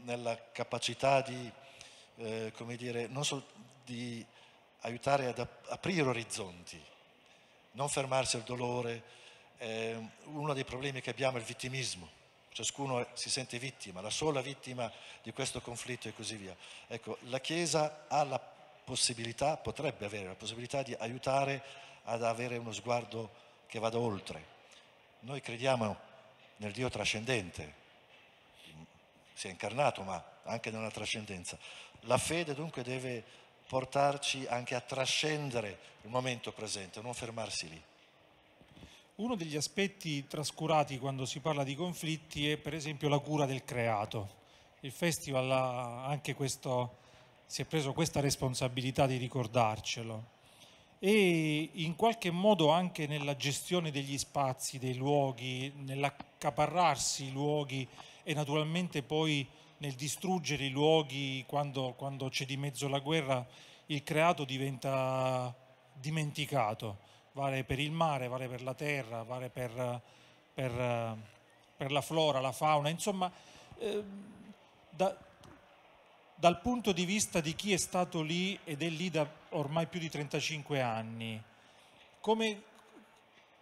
Speaker 4: nella capacità di, eh, come dire, non so, di aiutare ad aprire orizzonti, non fermarsi al dolore. Eh, uno dei problemi che abbiamo è il vittimismo, ciascuno si sente vittima, la sola vittima di questo conflitto e così via. Ecco, la Chiesa ha la possibilità, potrebbe avere la possibilità di aiutare ad avere uno sguardo che vada oltre. Noi crediamo nel Dio trascendente, si è incarnato ma anche nella trascendenza. La fede dunque deve portarci anche a trascendere il momento presente, non fermarsi lì.
Speaker 3: Uno degli aspetti trascurati quando si parla di conflitti è per esempio la cura del creato. Il festival ha anche questo, si è preso questa responsabilità di ricordarcelo e in qualche modo anche nella gestione degli spazi, dei luoghi, nell'accaparrarsi i luoghi e naturalmente poi nel distruggere i luoghi quando, quando c'è di mezzo la guerra, il creato diventa dimenticato. Vale per il mare, vale per la terra, vale per, per, per la flora, la fauna, insomma, eh, da, dal punto di vista di chi è stato lì ed è lì da ormai più di 35 anni, come,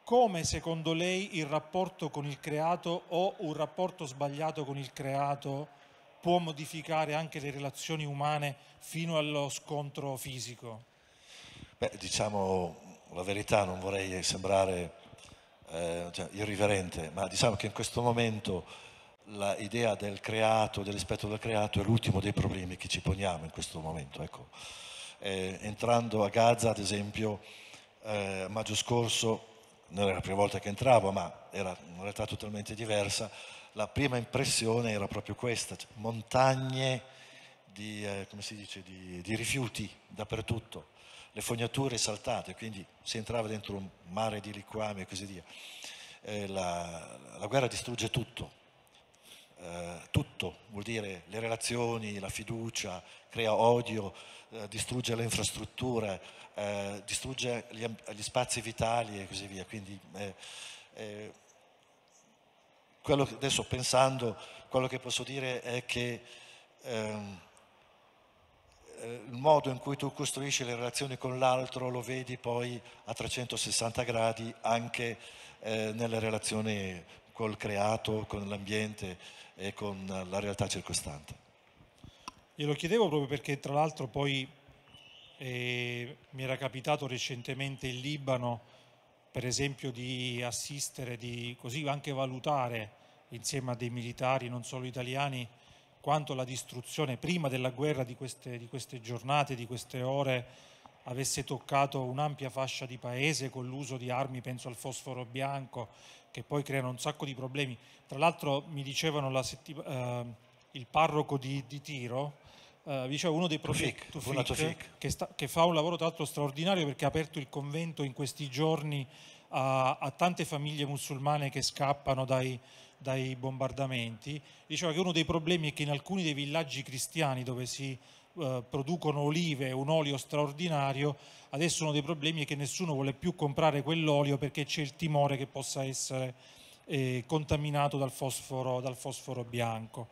Speaker 3: come secondo lei il rapporto con il creato o un rapporto sbagliato con il creato può modificare anche le relazioni umane fino allo scontro fisico?
Speaker 4: Beh, diciamo la verità, non vorrei sembrare eh, cioè, irriverente, ma diciamo che in questo momento l'idea del creato, del rispetto del creato è l'ultimo dei problemi che ci poniamo in questo momento. Ecco. Eh, entrando a Gaza, ad esempio, eh, maggio scorso, non era la prima volta che entravo, ma era una realtà totalmente diversa, la prima impressione era proprio questa, cioè montagne di, eh, dice, di, di rifiuti dappertutto, le fognature saltate, quindi si entrava dentro un mare di liquami e così via. Eh, la, la, guerra distrugge tutto, eh, tutto vuol dire le relazioni, la fiducia, crea odio, eh, distrugge le infrastrutture, eh, distrugge gli, gli, spazi vitali e così via. Quindi eh, eh, quello che adesso pensando, quello che posso dire è che ehm, il modo in cui tu costruisci le relazioni con l'altro lo vedi poi a 360 gradi anche eh, nelle relazioni col creato, con l'ambiente e con la realtà circostante.
Speaker 3: Glielo chiedevo proprio perché tra l'altro poi eh, mi era capitato recentemente in Libano per esempio di assistere, di così anche valutare insieme a dei militari, non solo italiani, quanto la distruzione prima della guerra di queste, di queste giornate, di queste ore, avesse toccato un'ampia fascia di paese con l'uso di armi, penso al fosforo bianco, che poi creano un sacco di problemi. Tra l'altro mi dicevano la eh, il parroco di, di Tiro, eh, dicevo, uno dei progetti, che, che, fa un lavoro tra l'altro straordinario perché ha aperto il convento in questi giorni a, a tante famiglie musulmane che scappano dai, dai bombardamenti. Diceva che uno dei problemi è che in alcuni dei villaggi cristiani dove si eh, producono olive, un olio straordinario, adesso uno dei problemi è che nessuno vuole più comprare quell'olio perché c'è il timore che possa essere eh, contaminato dal fosforo, dal fosforo bianco.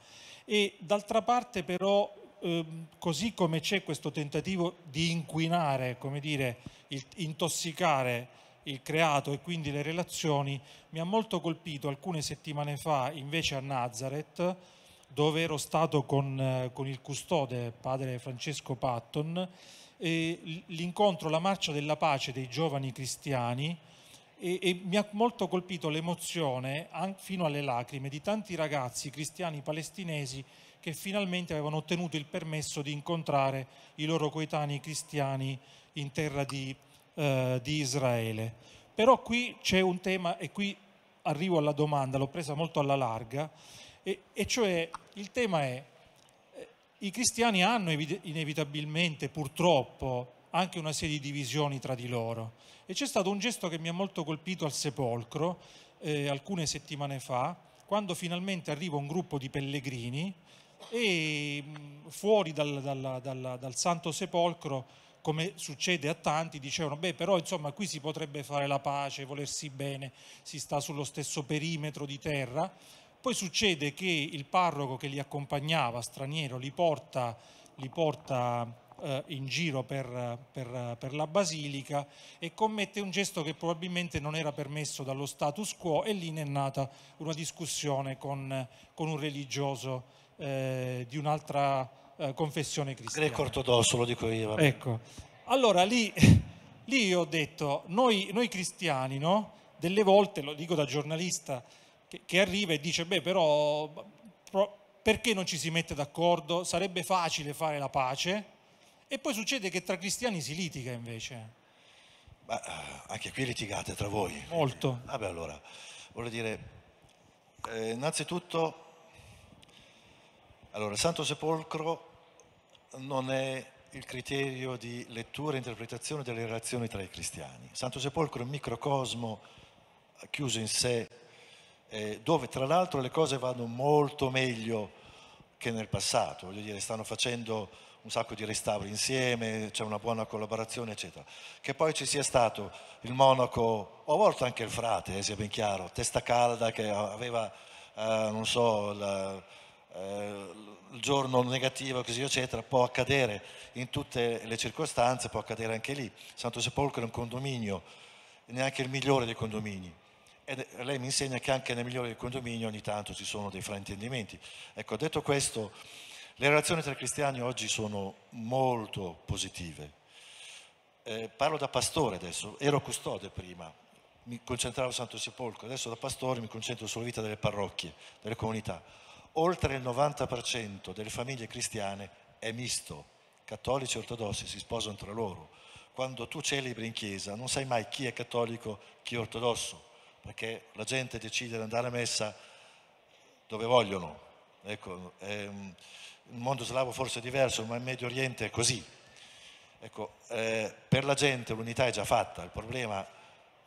Speaker 3: E d'altra parte però Ehm, così come c'è questo tentativo di inquinare, come dire, il, intossicare il creato e quindi le relazioni, mi ha molto colpito alcune settimane fa invece a Nazareth, dove ero stato con, eh, con il custode, padre Francesco Patton, l'incontro, la marcia della pace dei giovani cristiani e, e mi ha molto colpito l'emozione, fino alle lacrime, di tanti ragazzi cristiani palestinesi che finalmente avevano ottenuto il permesso di incontrare i loro coetanei cristiani in terra di, eh, di Israele. Però qui c'è un tema, e qui arrivo alla domanda, l'ho presa molto alla larga, e, e cioè il tema è, eh, i cristiani hanno inevitabilmente, purtroppo, anche una serie di divisioni tra di loro. E c'è stato un gesto che mi ha molto colpito al sepolcro eh, alcune settimane fa, quando finalmente arriva un gruppo di pellegrini e fuori dal, dal, dal, dal Santo Sepolcro come succede a tanti, dicevano, beh però insomma qui si potrebbe fare la pace, volersi bene, si sta sullo stesso perimetro di terra, poi succede che il parroco che li accompagnava, straniero, li porta, li porta eh, in giro per, per, per la basilica e commette un gesto che probabilmente non era permesso dallo status quo e lì ne è nata una discussione con, con un religioso eh, di un'altra eh, confessione cristiana. Greco
Speaker 4: ortodosso, lo dico io. Vabbè. Ecco,
Speaker 3: allora lì, lì ho detto, noi, noi cristiani, no? delle volte, lo dico da giornalista, che, che arriva e dice, beh però pro, perché non ci si mette d'accordo? Sarebbe facile fare la pace. E poi succede che tra cristiani si litiga invece.
Speaker 4: Ma eh, anche qui litigate tra voi. Molto. Vabbè allora, voglio dire, eh, innanzitutto allora, il Santo Sepolcro non è il criterio di lettura e interpretazione delle relazioni tra i cristiani. Il Santo Sepolcro è un microcosmo chiuso in sé, eh, dove tra l'altro le cose vanno molto meglio che nel passato, voglio dire, stanno facendo un sacco di restauri insieme, c'è una buona collaborazione, eccetera. Che poi ci sia stato il monaco, o a volte anche il frate, eh, sia ben chiaro, testa calda che aveva, eh, non so, la, eh, il giorno negativo, così eccetera, può accadere in tutte le circostanze, può accadere anche lì. Santo Sepolcro è un condominio, neanche il migliore dei condomini. E lei mi insegna che anche nel migliore del condominio ogni tanto ci sono dei fraintendimenti. Ecco, detto questo, le relazioni tra cristiani oggi sono molto positive. Eh, parlo da pastore adesso, ero custode prima, mi concentravo a Santo Sepolcro, adesso da pastore mi concentro sulla vita delle parrocchie, delle comunità oltre il 90% delle famiglie cristiane è misto, cattolici e ortodossi si sposano tra loro. Quando tu celebri in chiesa non sai mai chi è cattolico, chi è ortodosso, perché la gente decide di andare a messa dove vogliono. Ecco, ehm, il mondo slavo forse è diverso, ma in Medio Oriente è così. Ecco, eh, per la gente l'unità è già fatta, il problema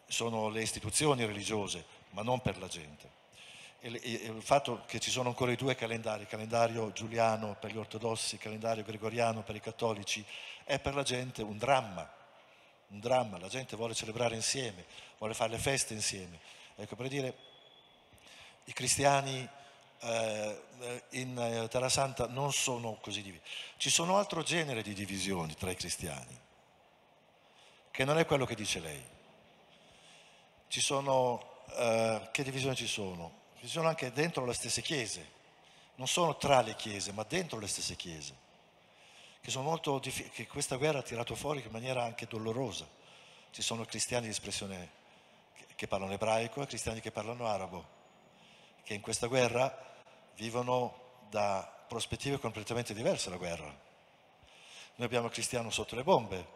Speaker 4: sono le istituzioni religiose, ma non per la gente il, fatto che ci sono ancora i due calendari, il calendario giuliano per gli ortodossi, il calendario gregoriano per i cattolici, è per la gente un dramma, un dramma, la gente vuole celebrare insieme, vuole fare le feste insieme. Ecco, per dire, i cristiani eh, in eh, Terra Santa non sono così divisi. Ci sono altro genere di divisioni tra i cristiani, che non è quello che dice lei. Ci sono, eh, che divisioni ci sono? ci sono anche dentro le stesse chiese, non sono tra le chiese, ma dentro le stesse chiese, che, molto, che questa guerra ha tirato fuori in maniera anche dolorosa. Ci sono cristiani di espressione che parlano ebraico e cristiani che parlano arabo, che in questa guerra vivono da prospettive completamente diverse la guerra. Noi abbiamo il cristiano sotto le bombe,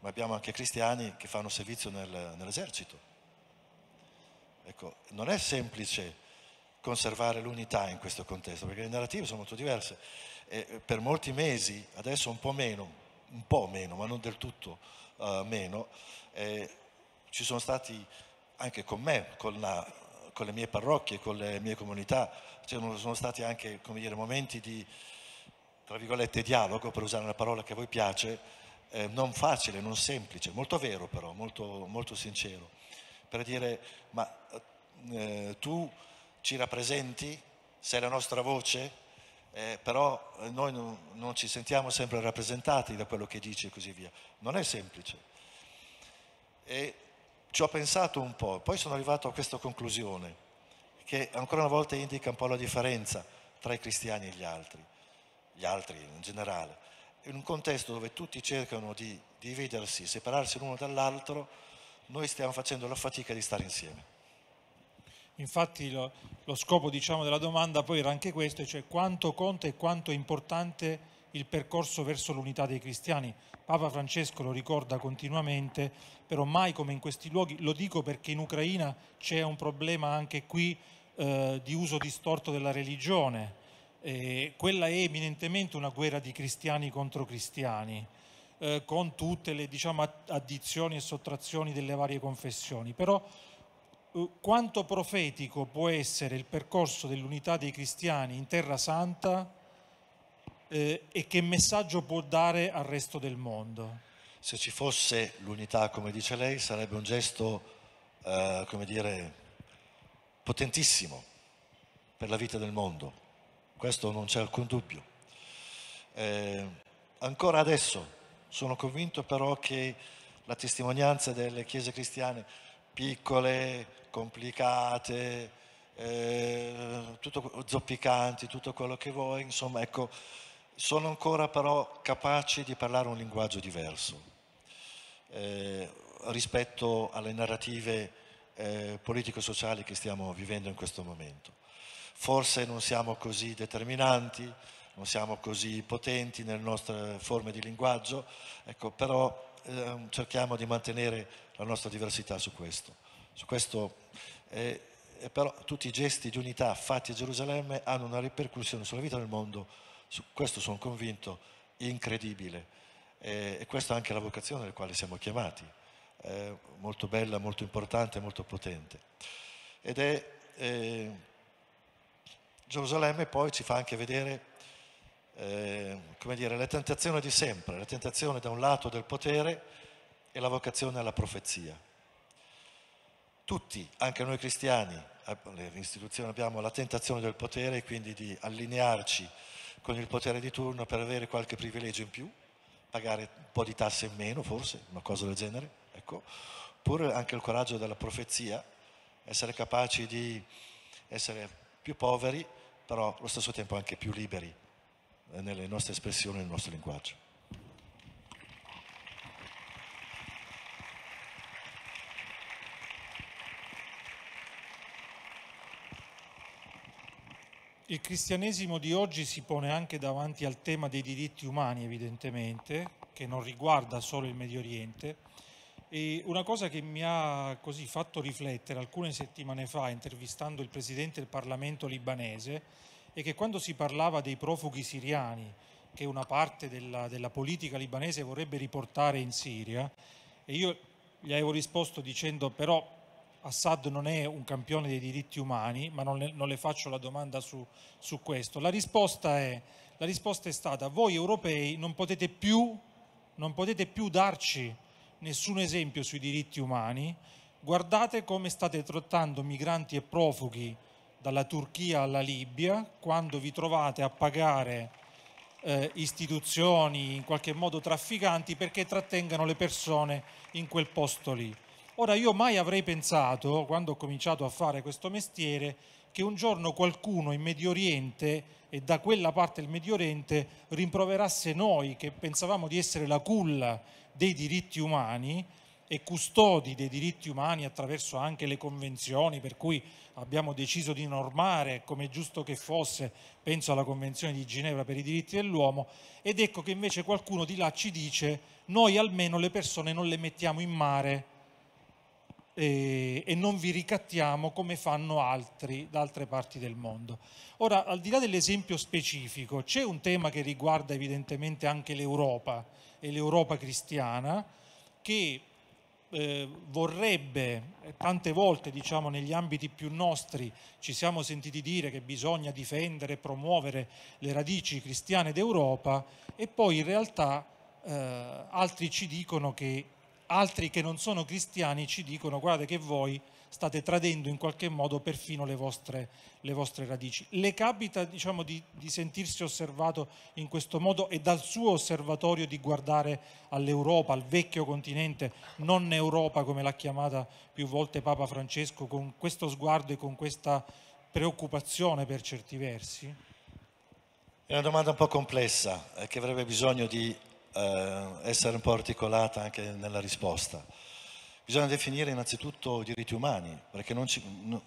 Speaker 4: ma abbiamo anche cristiani che fanno servizio nel, nell'esercito. Ecco, non è semplice conservare l'unità in questo contesto, perché le narrative sono molto diverse. E eh, per molti mesi, adesso un po' meno, un po' meno, ma non del tutto uh, meno, eh, ci sono stati anche con me, con, la, con, le mie parrocchie, con le mie comunità, ci cioè, sono stati anche dire, momenti di, tra virgolette, dialogo, per usare una parola che a voi piace, eh, non facile, non semplice, molto vero però, molto, molto sincero, per dire ma eh, tu ci rappresenti, sei la nostra voce, eh, però eh, noi non, non ci sentiamo sempre rappresentati da quello che dici e così via. Non è semplice. E ci ho pensato un po', poi sono arrivato a questa conclusione, che ancora una volta indica un po' la differenza tra i cristiani e gli altri, gli altri in generale. In un contesto dove tutti cercano di dividersi, separarsi l'uno dall'altro, noi stiamo facendo la fatica di stare insieme.
Speaker 3: Infatti lo, lo scopo diciamo, della domanda poi era anche questo, cioè quanto conta e quanto è importante il percorso verso l'unità dei cristiani. Papa Francesco lo ricorda continuamente, però mai come in questi luoghi, lo dico perché in Ucraina c'è un problema anche qui eh, di uso distorto della religione. Eh, quella è eminentemente una guerra di cristiani contro cristiani, eh, con tutte le diciamo, addizioni e sottrazioni delle varie confessioni. Però eh, quanto profetico può essere il percorso dell'unità dei cristiani in terra santa eh, e che messaggio può dare al resto del mondo.
Speaker 4: Se ci fosse l'unità, come dice lei, sarebbe un gesto, eh, come dire, potentissimo per la vita del mondo, questo non c'è alcun dubbio. Eh, ancora adesso sono convinto però che la testimonianza delle chiese cristiane piccole, complicate, eh, tutto, zoppicanti, tutto quello che vuoi, insomma, ecco, sono ancora però capaci di parlare un linguaggio diverso eh, rispetto alle narrative eh, politico-sociali che stiamo vivendo in questo momento. Forse non siamo così determinanti, non siamo così potenti nelle nostre forme di linguaggio, ecco, però ehm, cerchiamo di mantenere la nostra diversità su questo. Su questo eh, però tutti i gesti di unità fatti a Gerusalemme hanno una ripercussione sulla vita del mondo, su questo sono convinto, incredibile. Eh, e questa è anche la vocazione alla quale siamo chiamati, eh, molto bella, molto importante, molto potente. Ed è Gerusalemme poi ci fa anche vedere eh, come dire, la tentazione di sempre, la tentazione da un lato del potere e la vocazione alla profezia. Tutti, anche noi cristiani, le istituzioni abbiamo la tentazione del potere e quindi di allinearci con il potere di turno per avere qualche privilegio in più, pagare un po' di tasse in meno forse, una cosa del genere, ecco, oppure anche il coraggio della profezia, essere capaci di essere più poveri, però allo stesso tempo anche più liberi eh, nelle nostre espressioni, nel nostro linguaggio.
Speaker 3: il cristianesimo di oggi si pone anche davanti al tema dei diritti umani, evidentemente, che non riguarda solo il Medio Oriente. E una cosa che mi ha così fatto riflettere alcune settimane fa, intervistando il presidente del Parlamento libanese, è che quando si parlava dei profughi siriani, che una parte della, della politica libanese vorrebbe riportare in Siria, e io gli avevo risposto dicendo però Assad non è un campione dei diritti umani, ma non le, non le faccio la domanda su, su questo. La risposta, è, la risposta, è, stata, voi europei non potete, più, non potete più darci nessun esempio sui diritti umani, guardate come state trattando migranti e profughi dalla Turchia alla Libia, quando vi trovate a pagare eh, istituzioni, in qualche modo trafficanti, perché trattengano le persone in quel posto lì. Ora io mai avrei pensato, quando ho cominciato a fare questo mestiere, che un giorno qualcuno in Medio Oriente e da quella parte del Medio Oriente rimproverasse noi che pensavamo di essere la culla dei diritti umani e custodi dei diritti umani attraverso anche le convenzioni, per cui abbiamo deciso di normare come giusto che fosse, penso alla Convenzione di Ginevra per i diritti dell'uomo, ed ecco che invece qualcuno di là ci dice noi almeno le persone non le mettiamo in mare e, e, non vi ricattiamo come fanno altri da altre parti del mondo. Ora, al di là dell'esempio specifico, c'è un tema che riguarda evidentemente anche l'Europa e l'Europa cristiana che eh, vorrebbe, eh, tante volte diciamo negli ambiti più nostri ci siamo sentiti dire che bisogna difendere e promuovere le radici cristiane d'Europa e poi in realtà eh, altri ci dicono che altri che non sono cristiani ci dicono guardate che voi state tradendo in qualche modo perfino le vostre, le vostre radici. Le capita diciamo, di, di, sentirsi osservato in questo modo e dal suo osservatorio di guardare all'Europa, al vecchio continente, non Europa come l'ha chiamata più volte Papa Francesco, con questo sguardo e con questa preoccupazione per certi versi?
Speaker 4: È una domanda un po' complessa eh, che avrebbe bisogno di eh, essere un po' articolata anche nella risposta. Bisogna definire innanzitutto i diritti umani, perché non, ci, no,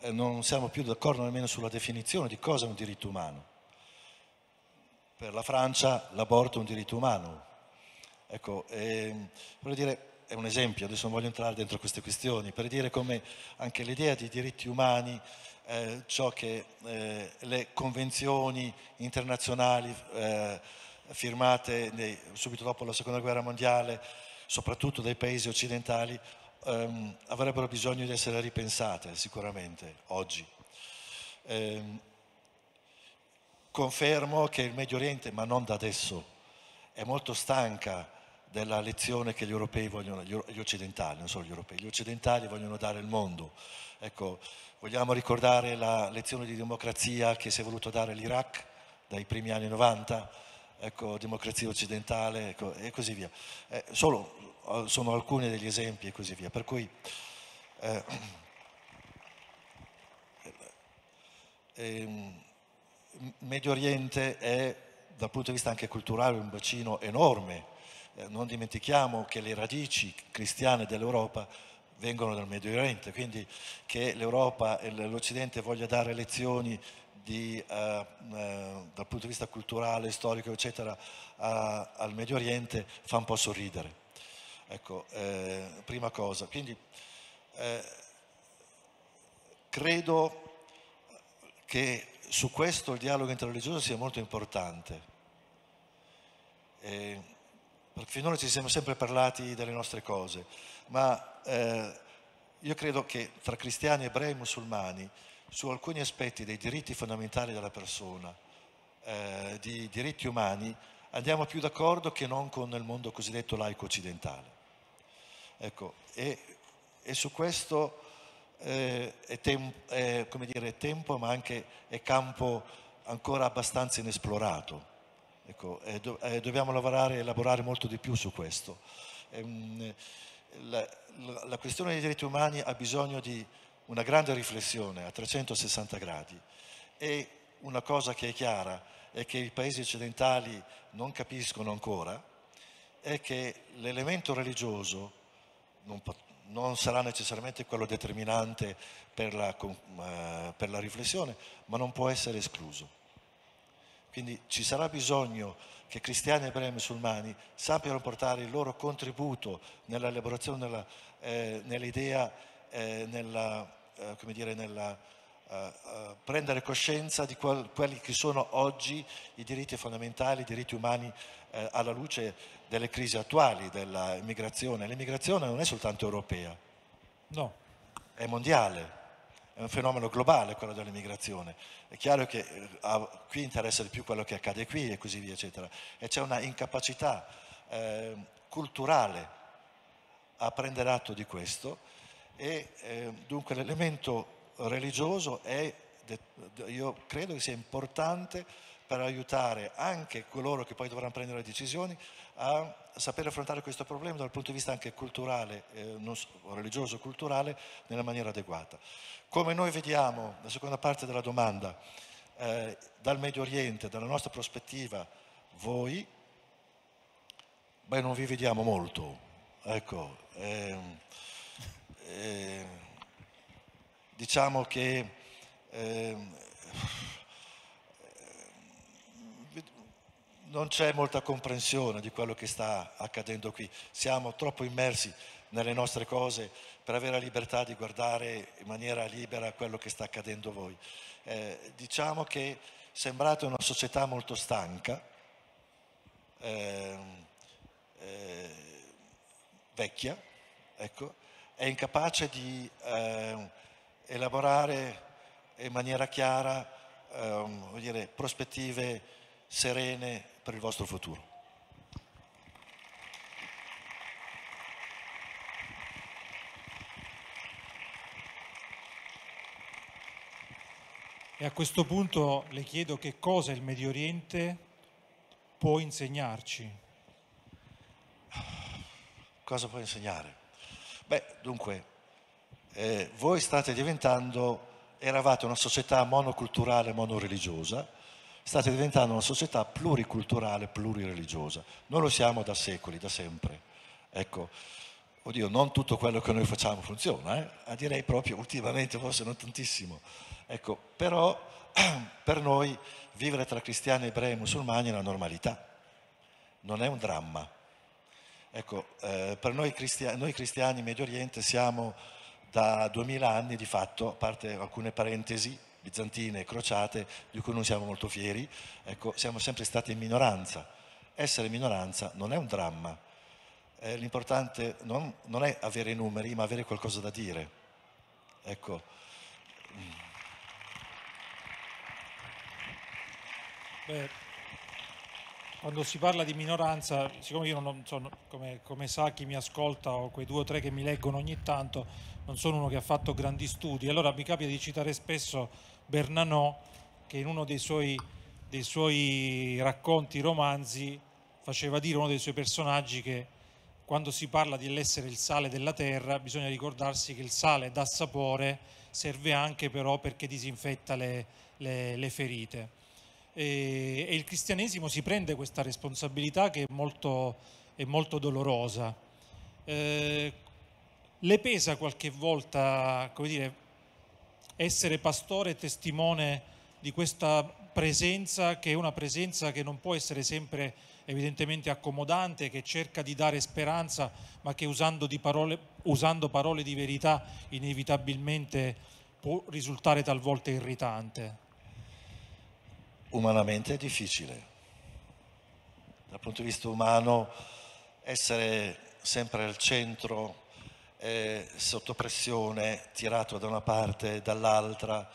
Speaker 4: eh, non siamo più d'accordo nemmeno sulla definizione di cosa è un diritto umano. Per la Francia l'aborto è un diritto umano. Ecco, e, ehm, dire, è un esempio, adesso non voglio entrare dentro queste questioni, per dire come anche l'idea di diritti umani, eh, ciò che eh, le convenzioni internazionali eh, firmate nei, subito dopo la seconda guerra mondiale, soprattutto dai paesi occidentali, ehm, avrebbero bisogno di essere ripensate sicuramente oggi. Ehm, confermo che il Medio Oriente, ma non da adesso, è molto stanca della lezione che gli europei vogliono, gli occidentali, non solo gli europei, gli occidentali vogliono dare al mondo. Ecco, vogliamo ricordare la lezione di democrazia che si è voluto dare all'Iraq dai primi anni 90, ecco, democrazia occidentale ecco, e così via. Eh, solo eh, sono alcuni degli esempi e così via. Per cui eh, eh, ehm, Medio Oriente è dal punto di vista anche culturale un bacino enorme. Eh, non dimentichiamo che le radici cristiane dell'Europa vengono dal Medio Oriente, quindi che l'Europa e l'Occidente voglia dare lezioni di, eh, eh, dal punto di vista culturale, storico, eccetera, a, al Medio Oriente fa un po' sorridere. Ecco, eh, prima cosa. Quindi eh, credo che su questo il dialogo interreligioso sia molto importante. E, eh, perché finora ci siamo sempre parlati delle nostre cose, ma eh, io credo che tra cristiani, ebrei e musulmani su alcuni aspetti dei diritti fondamentali della persona, eh, di diritti umani, andiamo più d'accordo che non con il mondo cosiddetto laico occidentale. Ecco, e, e su questo eh, è, tem- è, dire, è, tempo, ma anche è campo ancora abbastanza inesplorato. Ecco, eh, do- dobbiamo lavorare e elaborare molto di più su questo. Ehm, la, la, la questione dei diritti umani ha bisogno di una grande riflessione a 360 gradi e una cosa che è chiara e che i paesi occidentali non capiscono ancora è che l'elemento religioso non, non sarà necessariamente quello determinante per la, eh, per la riflessione, ma non può essere escluso. Quindi ci sarà bisogno che cristiani, ebrei e musulmani sappiano portare il loro contributo nella elaborazione, eh, nell'idea, eh, nella eh, come dire, nel eh, eh, prendere coscienza di qual, quelli che sono oggi i diritti fondamentali, i diritti umani eh, alla luce delle crisi attuali, dell'immigrazione. L'immigrazione non è soltanto europea, no. è mondiale, è un fenomeno globale quello dell'immigrazione. È chiaro che eh, a, qui interessa di più quello che accade qui e così via, eccetera. E c'è una incapacità culturale a prendere atto di questo e eh, dunque l'elemento religioso è, io credo che sia importante per aiutare anche coloro che poi dovranno prendere le decisioni a sapere affrontare questo problema dal punto di vista anche culturale, eh, religioso culturale, nella maniera adeguata. Come noi vediamo, la seconda parte della domanda, eh, dal Medio Oriente, dalla nostra prospettiva, voi, beh non vi vediamo molto, ecco, eh, eh, diciamo che eh, non c'è molta comprensione di quello che sta accadendo qui. Siamo troppo immersi nelle nostre cose per avere la libertà di guardare in maniera libera quello che sta accadendo voi. Eh, diciamo che sembrate una società molto stanca, eh, eh, vecchia, ecco, è incapace di eh, elaborare in maniera chiara eh, dire, prospettive serene per il vostro futuro.
Speaker 3: E a questo punto le chiedo che cosa il Medio Oriente può insegnarci.
Speaker 4: Cosa può insegnare? Beh, dunque, eh, voi state diventando, eravate una società monoculturale, monoreligiosa, state diventando una società pluriculturale, plurireligiosa. Noi lo siamo da secoli, da sempre. Ecco, oddio, non tutto quello che noi facciamo funziona, eh? direi proprio ultimamente forse non tantissimo. Ecco, però per noi vivere tra cristiani, ebrei e musulmani è una normalità, non è un dramma Ecco, eh, per noi, cristia- noi cristiani in Medio Oriente siamo da 2000 anni di fatto, a parte alcune parentesi bizantine e crociate di cui non siamo molto fieri, ecco, siamo sempre stati in minoranza. Essere minoranza non è un dramma, eh, l'importante non, non, è avere i numeri, ma avere qualcosa da dire. Ecco.
Speaker 3: Beh quando si parla di minoranza, siccome io non sono, come, come, sa chi mi ascolta o quei due o tre che mi leggono ogni tanto, non sono uno che ha fatto grandi studi, allora mi capita di citare spesso Bernanò che in uno dei suoi, dei suoi racconti, romanzi, faceva dire uno dei suoi personaggi che quando si parla dell'essere il sale della terra bisogna ricordarsi che il sale dà sapore, serve anche però perché disinfetta le, le, le ferite e, e il cristianesimo si prende questa responsabilità che è molto, è molto dolorosa. Eh, le pesa qualche volta, come dire, essere pastore e testimone di questa presenza che è una presenza che non può essere sempre evidentemente accomodante, che cerca di dare speranza, ma che usando, di parole, usando parole di verità inevitabilmente può risultare talvolta irritante
Speaker 4: umanamente è difficile. Dal punto di vista umano essere sempre al centro, eh, sotto pressione, tirato da una parte e dall'altra,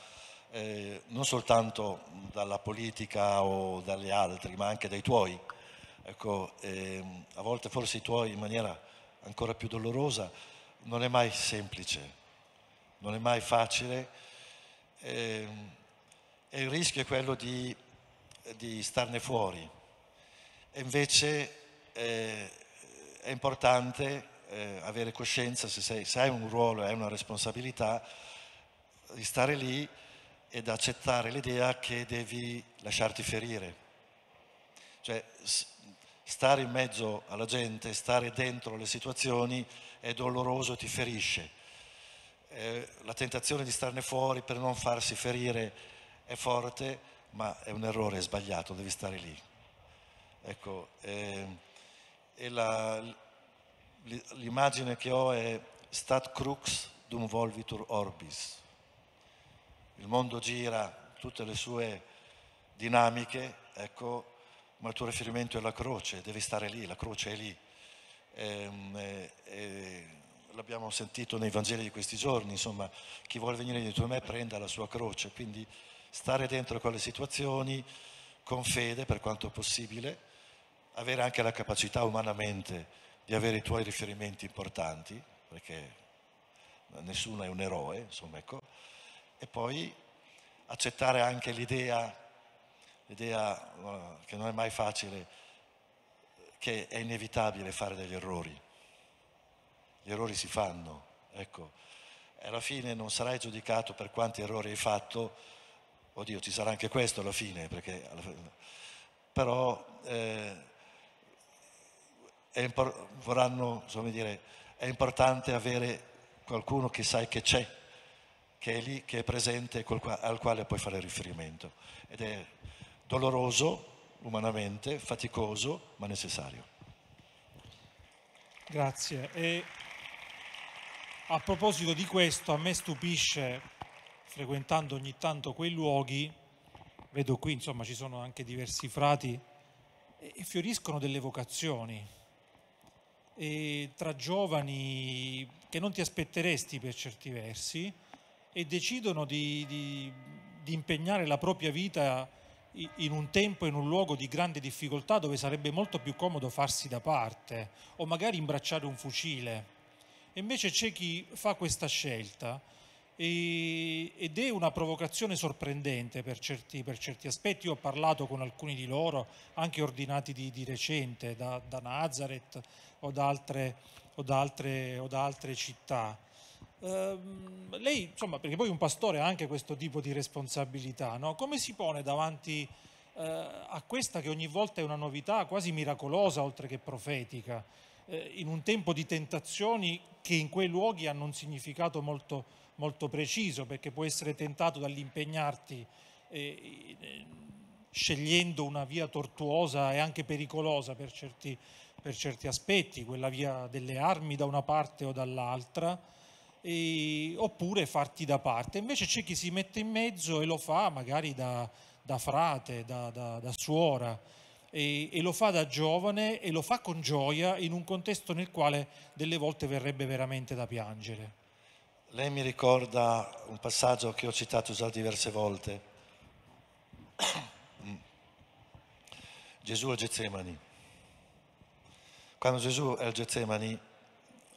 Speaker 4: eh, non soltanto dalla politica o dagli altri, ma anche dai tuoi. Ecco, eh, a volte forse i tuoi in maniera ancora più dolorosa, non è mai semplice, non è mai facile ehm, e il rischio è quello di di starne fuori. E invece eh, è importante eh, avere coscienza, se, sei, se hai un ruolo e hai una responsabilità, di stare lì ed accettare l'idea che devi lasciarti ferire. Cioè, stare in mezzo alla gente, stare dentro le situazioni è doloroso e ti ferisce. Eh, la tentazione di starne fuori per non farsi ferire è forte, ma è un errore, è sbagliato, devi stare lì. Ecco, e, ehm, e la, l'immagine che ho è stat crux dum volvitur orbis. Il mondo gira, tutte le sue dinamiche, ecco, ma il tuo riferimento è la croce, devi stare lì, la croce è lì. Ehm, e, e, l'abbiamo sentito nei Vangeli di questi giorni, insomma, chi vuole venire dietro a me prenda la sua croce, quindi stare dentro quelle situazioni con fede per quanto possibile, avere anche la capacità umanamente di avere i tuoi riferimenti importanti, perché nessuno è un eroe, insomma, ecco, e poi accettare anche l'idea, l'idea eh, che non è mai facile, che è inevitabile fare degli errori. Gli errori si fanno, ecco, alla fine non sarai giudicato per quanti errori hai fatto, oddio ci sarà anche questo alla fine, perché, però eh, è, impor- vorranno, dire, è importante avere qualcuno che sai che c'è, che è lì, che è presente, al quale puoi fare riferimento. Ed è doloroso umanamente, faticoso, ma necessario.
Speaker 3: Grazie. E a proposito di questo, a me stupisce frequentando ogni tanto quei luoghi, vedo qui insomma ci sono anche diversi frati, e fioriscono delle vocazioni. E tra giovani che non ti aspetteresti per certi versi e decidono di, di, di impegnare la propria vita in un tempo, in un luogo di grande difficoltà dove sarebbe molto più comodo farsi da parte o magari imbracciare un fucile. E invece c'è chi fa questa scelta ed è una provocazione sorprendente per certi, per certi, aspetti. Io ho parlato con alcuni di loro, anche ordinati di, di recente, da, da, Nazareth o da altre, o da altre, o da altre città. Ehm, lei, insomma, perché poi un pastore ha anche questo tipo di responsabilità, no? come si pone davanti eh, a questa che ogni volta è una novità quasi miracolosa, oltre che profetica, eh, in un tempo di tentazioni che in quei luoghi hanno un significato molto molto preciso perché può essere tentato dall'impegnarti eh, scegliendo una via tortuosa e anche pericolosa per certi, per certi, aspetti, quella via delle armi da una parte o dall'altra, e, oppure farti da parte. Invece c'è chi si mette in mezzo e lo fa magari da, da frate, da, da, da suora, e, e, lo fa da giovane e lo fa con gioia in un contesto nel quale delle volte verrebbe veramente da piangere.
Speaker 4: Lei mi ricorda un passaggio che ho citato già diverse volte. Mm. Gesù a Getsemani. Quando Gesù è al Getsemani,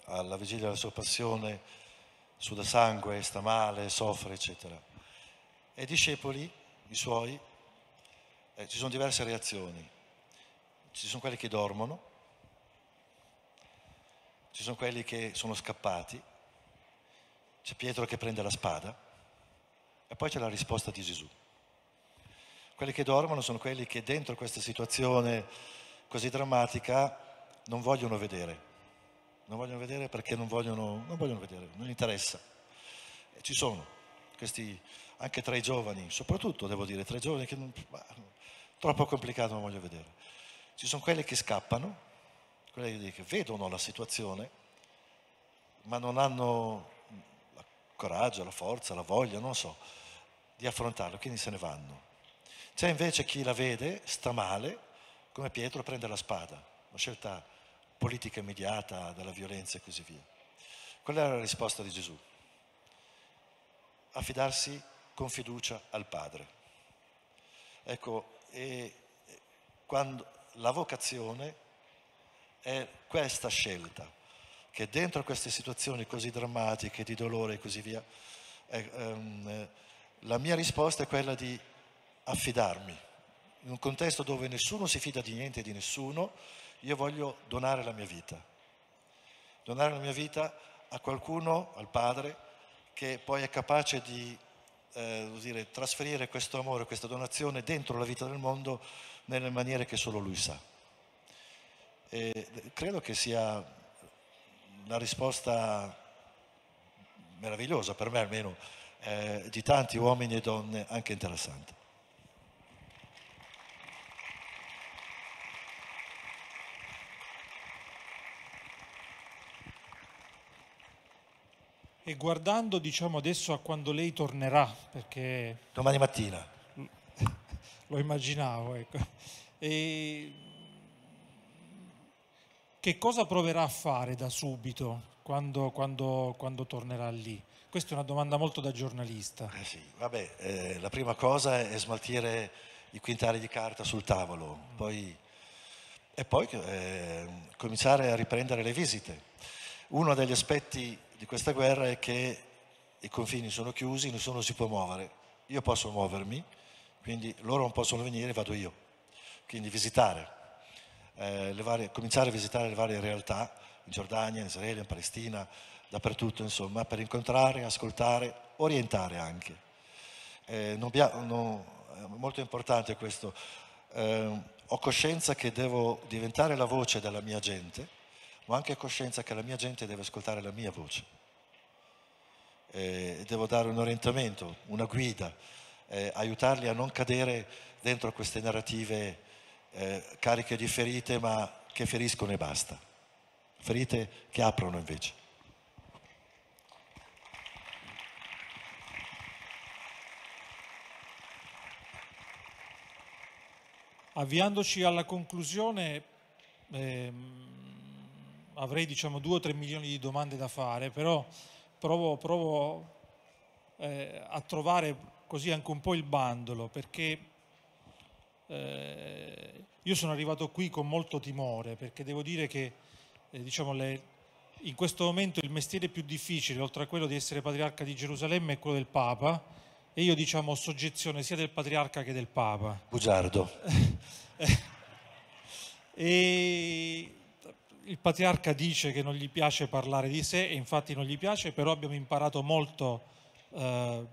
Speaker 4: alla vigilia della sua passione, suda sangue, sta male, soffre, eccetera. E i discepoli, i suoi, eh, ci sono diverse reazioni. Ci sono quelli che dormono, ci sono quelli che sono scappati, c'è Pietro che prende la spada e poi c'è la risposta di Gesù. Quelli che dormono sono quelli che dentro questa situazione così drammatica non vogliono vedere. Non vogliono vedere perché non vogliono, non vogliono vedere, non interessa. E ci sono questi, anche tra i giovani, soprattutto devo dire, tra i giovani che non, bah, troppo complicato non voglio vedere. Ci sono quelli che scappano, quelli che vedono la situazione, ma non hanno coraggio, la forza, la voglia, non so, di affrontarlo, quindi se ne vanno. C'è invece chi la vede, sta male, come Pietro prende la spada, una scelta politica immediata dalla violenza e così via. Qual era la risposta di Gesù? Affidarsi con fiducia al Padre. Ecco, e quando, la vocazione è questa scelta che dentro queste situazioni così drammatiche, di dolore e così via, ehm, eh, ehm, la mia risposta è quella di affidarmi. In un contesto dove nessuno si fida di niente e di nessuno, io voglio donare la mia vita. Donare la mia vita a qualcuno, al Padre, che poi è capace di eh, dire, trasferire questo amore, questa donazione dentro la vita del mondo nelle maniere che solo Lui sa. E eh, credo che sia una risposta meravigliosa, per me almeno, eh, di tanti uomini e donne, anche interessante.
Speaker 3: E guardando diciamo adesso a quando lei tornerà, perché... Domani mattina. Lo immaginavo, ecco. E che cosa proverà a fare da subito quando, quando, quando tornerà lì? Questa è una domanda molto da giornalista. Eh sì,
Speaker 4: vabbè, eh, la prima cosa è smaltire i quintali di carta sul tavolo, mm. poi, e poi eh, cominciare a riprendere le visite. Uno degli aspetti di questa guerra è che i confini sono chiusi, nessuno si può muovere. Io posso muovermi, quindi loro non possono venire, vado io. Quindi visitare eh, varie, cominciare a visitare le varie realtà in Giordania, in Israele, in Palestina, dappertutto insomma, per incontrare, ascoltare, orientare anche. Eh, bia, non, è eh, molto importante questo. Eh, ho coscienza che devo diventare la voce della mia gente, ma anche coscienza che la mia gente deve ascoltare la mia voce. Eh, devo dare un orientamento, una guida, eh, aiutarli a non cadere dentro queste narrative eh, cariche di ferite ma che feriscono e basta, ferite che aprono invece.
Speaker 3: Avviandoci alla conclusione, ehm, avrei diciamo due o tre milioni di domande da fare, però provo, provo eh, a trovare così anche un po' il bandolo, perché eh, io sono arrivato qui con molto timore perché devo dire che eh, diciamo, le, in questo momento il mestiere più difficile, oltre a quello di essere patriarca di Gerusalemme, è quello del Papa e io diciamo ho soggezione sia del patriarca che del Papa. Bugiardo. e il patriarca dice che non gli piace parlare di sé e infatti non gli piace, però abbiamo imparato molto eh,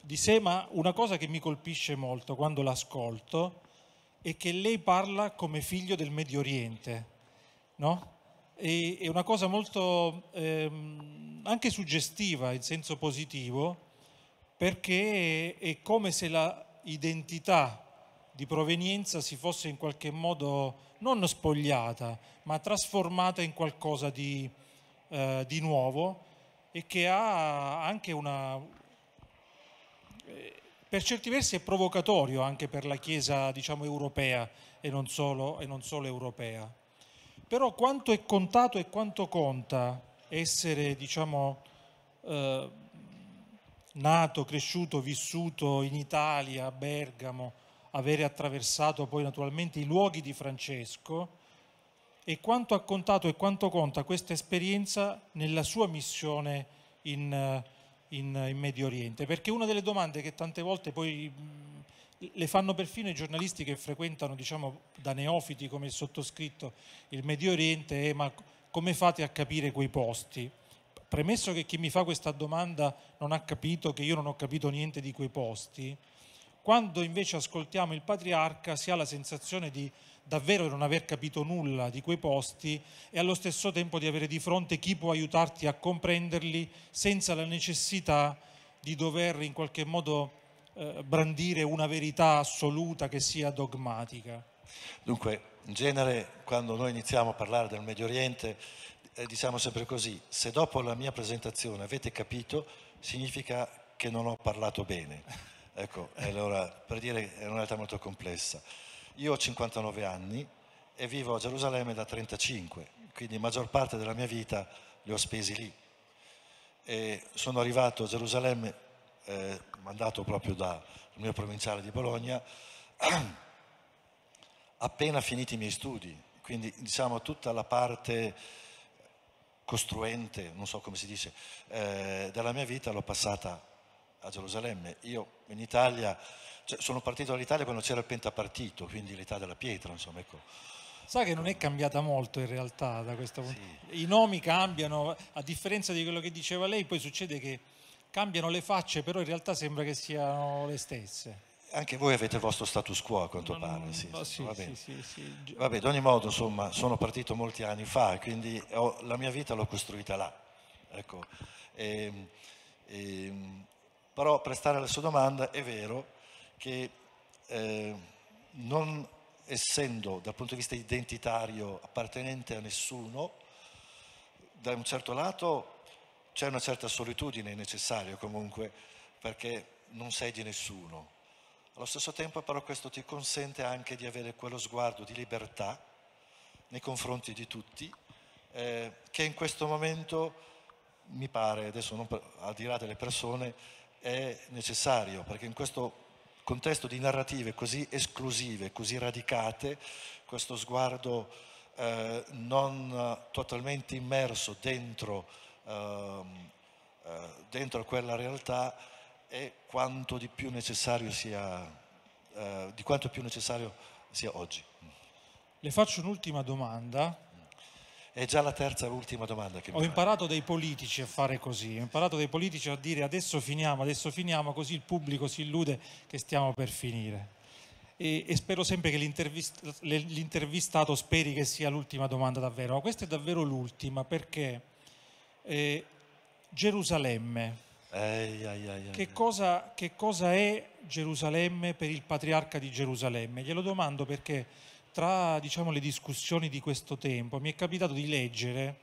Speaker 3: di sé, ma una cosa che mi colpisce molto quando l'ascolto è che lei parla come figlio del Medio Oriente, no? E, è una cosa molto ehm, anche suggestiva in senso positivo, perché è come se la identità di provenienza si fosse in qualche modo non spogliata, ma trasformata in qualcosa di, eh, di nuovo e che ha anche una... Eh, per certi versi è provocatorio anche per la Chiesa diciamo, europea e non, solo, e non solo europea. Però quanto è contato e quanto conta essere diciamo, eh, nato, cresciuto, vissuto in Italia, a Bergamo, avere attraversato poi naturalmente i luoghi di Francesco, e quanto ha contato e quanto conta questa esperienza nella sua missione in, eh, in, eh, in Medio Oriente. Perché una delle domande che tante volte poi le fanno perfino i giornalisti che frequentano, diciamo, da neofiti come il sottoscritto, il Medio Oriente, è eh, ma come fate a capire quei posti? Premesso che chi mi fa questa domanda non ha capito, che io non ho capito niente di quei posti, quando invece ascoltiamo il patriarca si ha la sensazione di davvero di non aver capito nulla di quei posti e allo stesso tempo di avere di fronte chi può aiutarti a comprenderli senza la necessità di dover in qualche modo eh, brandire una verità assoluta che sia dogmatica.
Speaker 4: Dunque, in genere quando noi iniziamo a parlare del Medio Oriente eh, diciamo sempre così, se dopo la mia presentazione avete capito significa che non ho parlato bene. Ecco, allora per dire che è una realtà molto complessa. Io ho 59 anni e vivo a Gerusalemme da 35, quindi maggior parte della mia vita li ho spesi lì. E sono arrivato a Gerusalemme, eh, mandato proprio dal mio provinciale di Bologna, appena finiti i miei studi, quindi diciamo tutta la parte costruente, non so come si dice, eh, della mia vita l'ho passata a Gerusalemme. Io in Italia cioè, sono partito dall'Italia quando c'era il pentapartito, quindi l'età della pietra, insomma, ecco.
Speaker 3: Sa che non è cambiata molto in realtà da questo punto. di Sì. I nomi cambiano, a differenza di quello che diceva lei, poi succede che cambiano le facce, però in realtà sembra che siano le stesse.
Speaker 4: Anche voi avete il vostro status quo a quanto no, pare, sì, sì, va bene. sì, sì, Vabbè, ad ogni modo, insomma, sono partito molti anni fa, quindi ho, la mia vita l'ho costruita là. Ecco. E, ehm, e, ehm, però per stare alla sua domanda, è vero, che eh, non essendo dal punto di vista identitario appartenente a nessuno, da un certo lato c'è una certa solitudine necessaria comunque perché non sei di nessuno. Allo stesso tempo però questo ti consente anche di avere quello sguardo di libertà nei confronti di tutti, eh, che in questo momento mi pare, adesso non, al di là delle persone, è necessario, perché in questo contesto di narrative così esclusive, così radicate, questo sguardo eh, non totalmente immerso dentro, ehm, eh, dentro quella realtà è quanto di più necessario sia, eh, di quanto più necessario sia oggi.
Speaker 3: Le faccio un'ultima domanda
Speaker 4: è già la terza e ultima domanda che ho mi Ho
Speaker 3: imparato dai politici a fare così, ho imparato dai politici a dire adesso finiamo, adesso finiamo, così il pubblico si illude che stiamo per finire. E, e spero sempre che l'intervist- l'intervistato speri che sia l'ultima domanda davvero, ma questa è davvero l'ultima perché eh, Gerusalemme, Ehi, ehi, ehi, che, cosa, che cosa è Gerusalemme per il patriarca di Gerusalemme? Glielo domando perché tra diciamo, le discussioni di questo tempo mi è capitato di leggere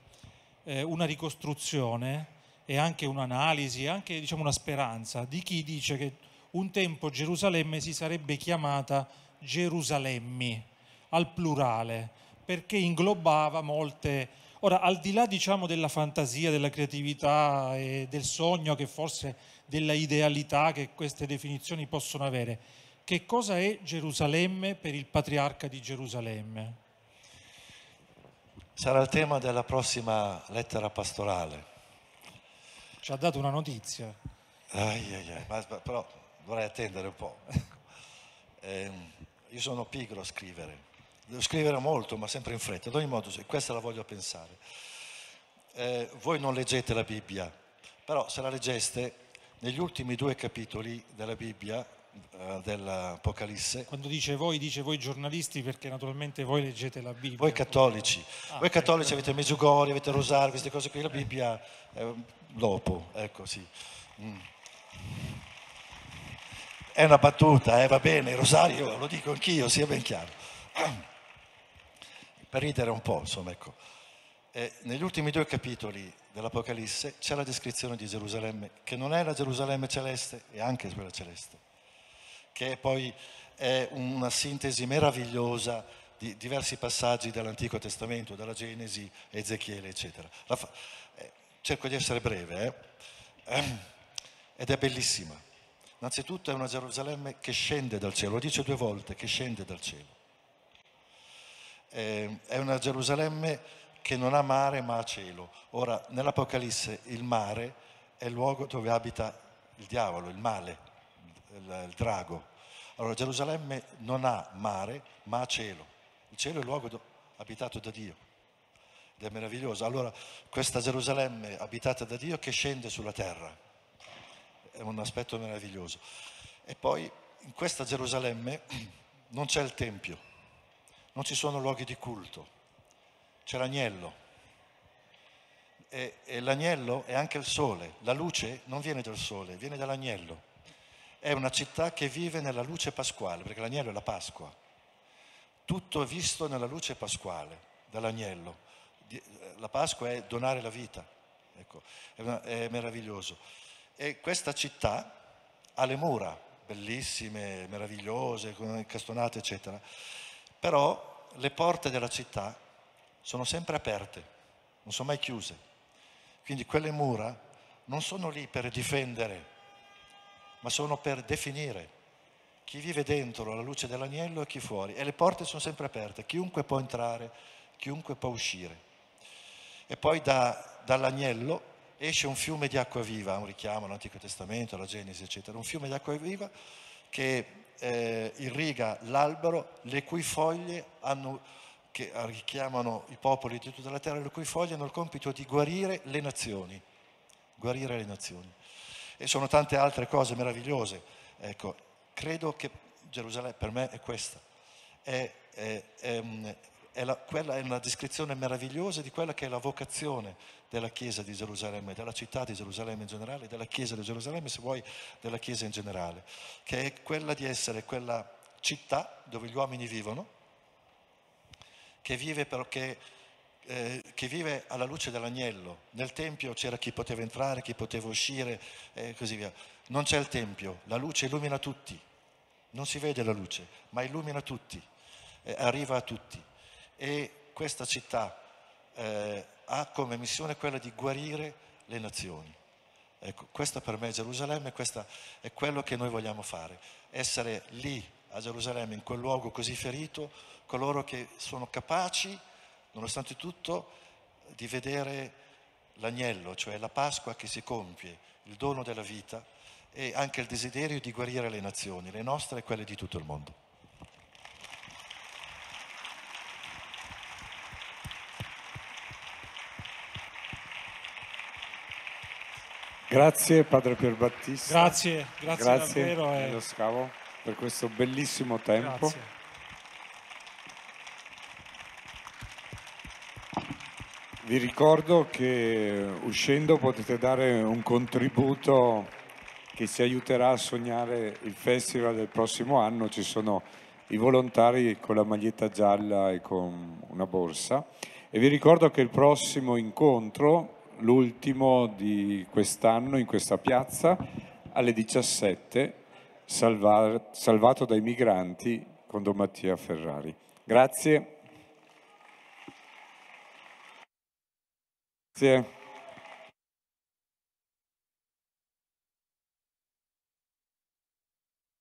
Speaker 3: eh, una ricostruzione e anche un'analisi, anche diciamo, una speranza di chi dice che un tempo Gerusalemme si sarebbe chiamata Gerusalemmi al plurale perché inglobava molte... Ora, al di là diciamo, della fantasia, della creatività e del sogno che forse della idealità che queste definizioni possono avere, che cosa è Gerusalemme per il patriarca di Gerusalemme.
Speaker 4: Sarà il tema della prossima lettera pastorale.
Speaker 3: Ci ha dato una notizia.
Speaker 4: Ai, ai, ai, ma, però dovrei attendere un po'. Eh, io sono pigro a scrivere. Devo
Speaker 3: scrivere molto,
Speaker 4: ma sempre in fretta. Ad ogni modo, questa la voglio pensare. Eh, voi non leggete la Bibbia, però se la leggeste, negli ultimi due capitoli della Bibbia eh, dell'Apocalisse.
Speaker 3: Quando dice voi, dice voi giornalisti perché naturalmente voi leggete la Bibbia. Voi cattolici, ah, voi cattolici ecco. avete Meggiugorio, avete Rosario, queste cose
Speaker 4: qui, la Bibbia eh, dopo, ecco sì. Mm. È una battuta, eh, va bene, Rosario lo dico anch'io, sia ben chiaro. Per ridere un po', insomma, ecco. Eh, negli ultimi due capitoli dell'Apocalisse c'è la descrizione di Gerusalemme, che non è la Gerusalemme celeste, è anche quella celeste che poi è una sintesi meravigliosa di diversi passaggi dell'Antico Testamento, dalla Genesi, Ezechiele, eccetera. Eh, cerco di essere breve, eh? Ehm, ed è bellissima. Innanzitutto è una Gerusalemme che scende dal cielo, lo dice due volte, che scende dal cielo. Ehm, è una Gerusalemme che non ha mare ma ha cielo. Ora, nell'Apocalisse il mare è il luogo dove abita il diavolo, il male, il drago. Allora Gerusalemme non ha mare, ma ha cielo. Il cielo è il luogo abitato da Dio ed è meraviglioso. Allora questa Gerusalemme abitata da Dio che scende sulla terra è un aspetto meraviglioso. E poi in questa Gerusalemme non c'è il Tempio, non ci sono luoghi di culto, c'è l'agnello. E, e l'agnello è anche il sole, la luce non viene dal sole, viene dall'agnello è una città che vive nella luce pasquale, perché l'agnello è la Pasqua. Tutto è visto nella luce pasquale, dall'agnello. Eh, la Pasqua è donare la vita, ecco, è, una, è meraviglioso. E questa città ha le mura, bellissime, meravigliose, incastonate, eccetera. Però le porte della città sono sempre aperte, non sono mai chiuse. Quindi quelle mura non sono lì per difendere ma sono per definire chi vive dentro alla luce dell'agnello e chi fuori. E le porte sono sempre aperte, chiunque può entrare, chiunque può uscire. E poi da, dall'agnello esce un fiume di acqua viva, un richiamo all'Antico Testamento, alla Genesi, eccetera, un fiume di acqua viva che eh, irriga l'albero, le cui foglie hanno che richiamano i popoli di tutta la terra, le cui foglie hanno il compito di guarire le nazioni, guarire le nazioni e sono tante altre cose meravigliose. Ecco, credo che Gerusalemme per me è questa. È, è, è, è la, quella è una descrizione meravigliosa di quella che è la vocazione della Chiesa di Gerusalemme, della città di Gerusalemme in generale, della Chiesa di Gerusalemme, se vuoi, della Chiesa in generale, che è quella di essere quella città dove gli uomini vivono, che vive però che eh, che vive alla luce dell'agnello. Nel Tempio c'era chi poteva entrare, chi poteva uscire e eh, così via. Non c'è il Tempio, la luce illumina tutti. Non si vede la luce, ma illumina tutti, eh, arriva a tutti. E questa città eh, ha come missione quella di guarire le nazioni. Ecco, questa per me è Gerusalemme, questo è quello che noi vogliamo fare, essere lì a Gerusalemme, in quel luogo così ferito, coloro che sono capaci nonostante tutto, di vedere l'agnello, cioè la Pasqua che si compie, il dono della vita e anche il desiderio di guarire le nazioni, le nostre e quelle di tutto il mondo.
Speaker 1: Grazie Padre Pierbattista. Grazie, grazie, grazie davvero. Grazie eh. e... Scavo per questo bellissimo tempo. Grazie. Vi ricordo che eh, uscendo potete dare un contributo che ci aiuterà a sognare il festival del prossimo anno. Ci sono i volontari con la maglietta gialla e con una borsa. E vi ricordo che il prossimo incontro, l'ultimo di quest'anno in questa piazza, alle 17, salvato dai migranti con Don Mattia Ferrari. Grazie. Yeah.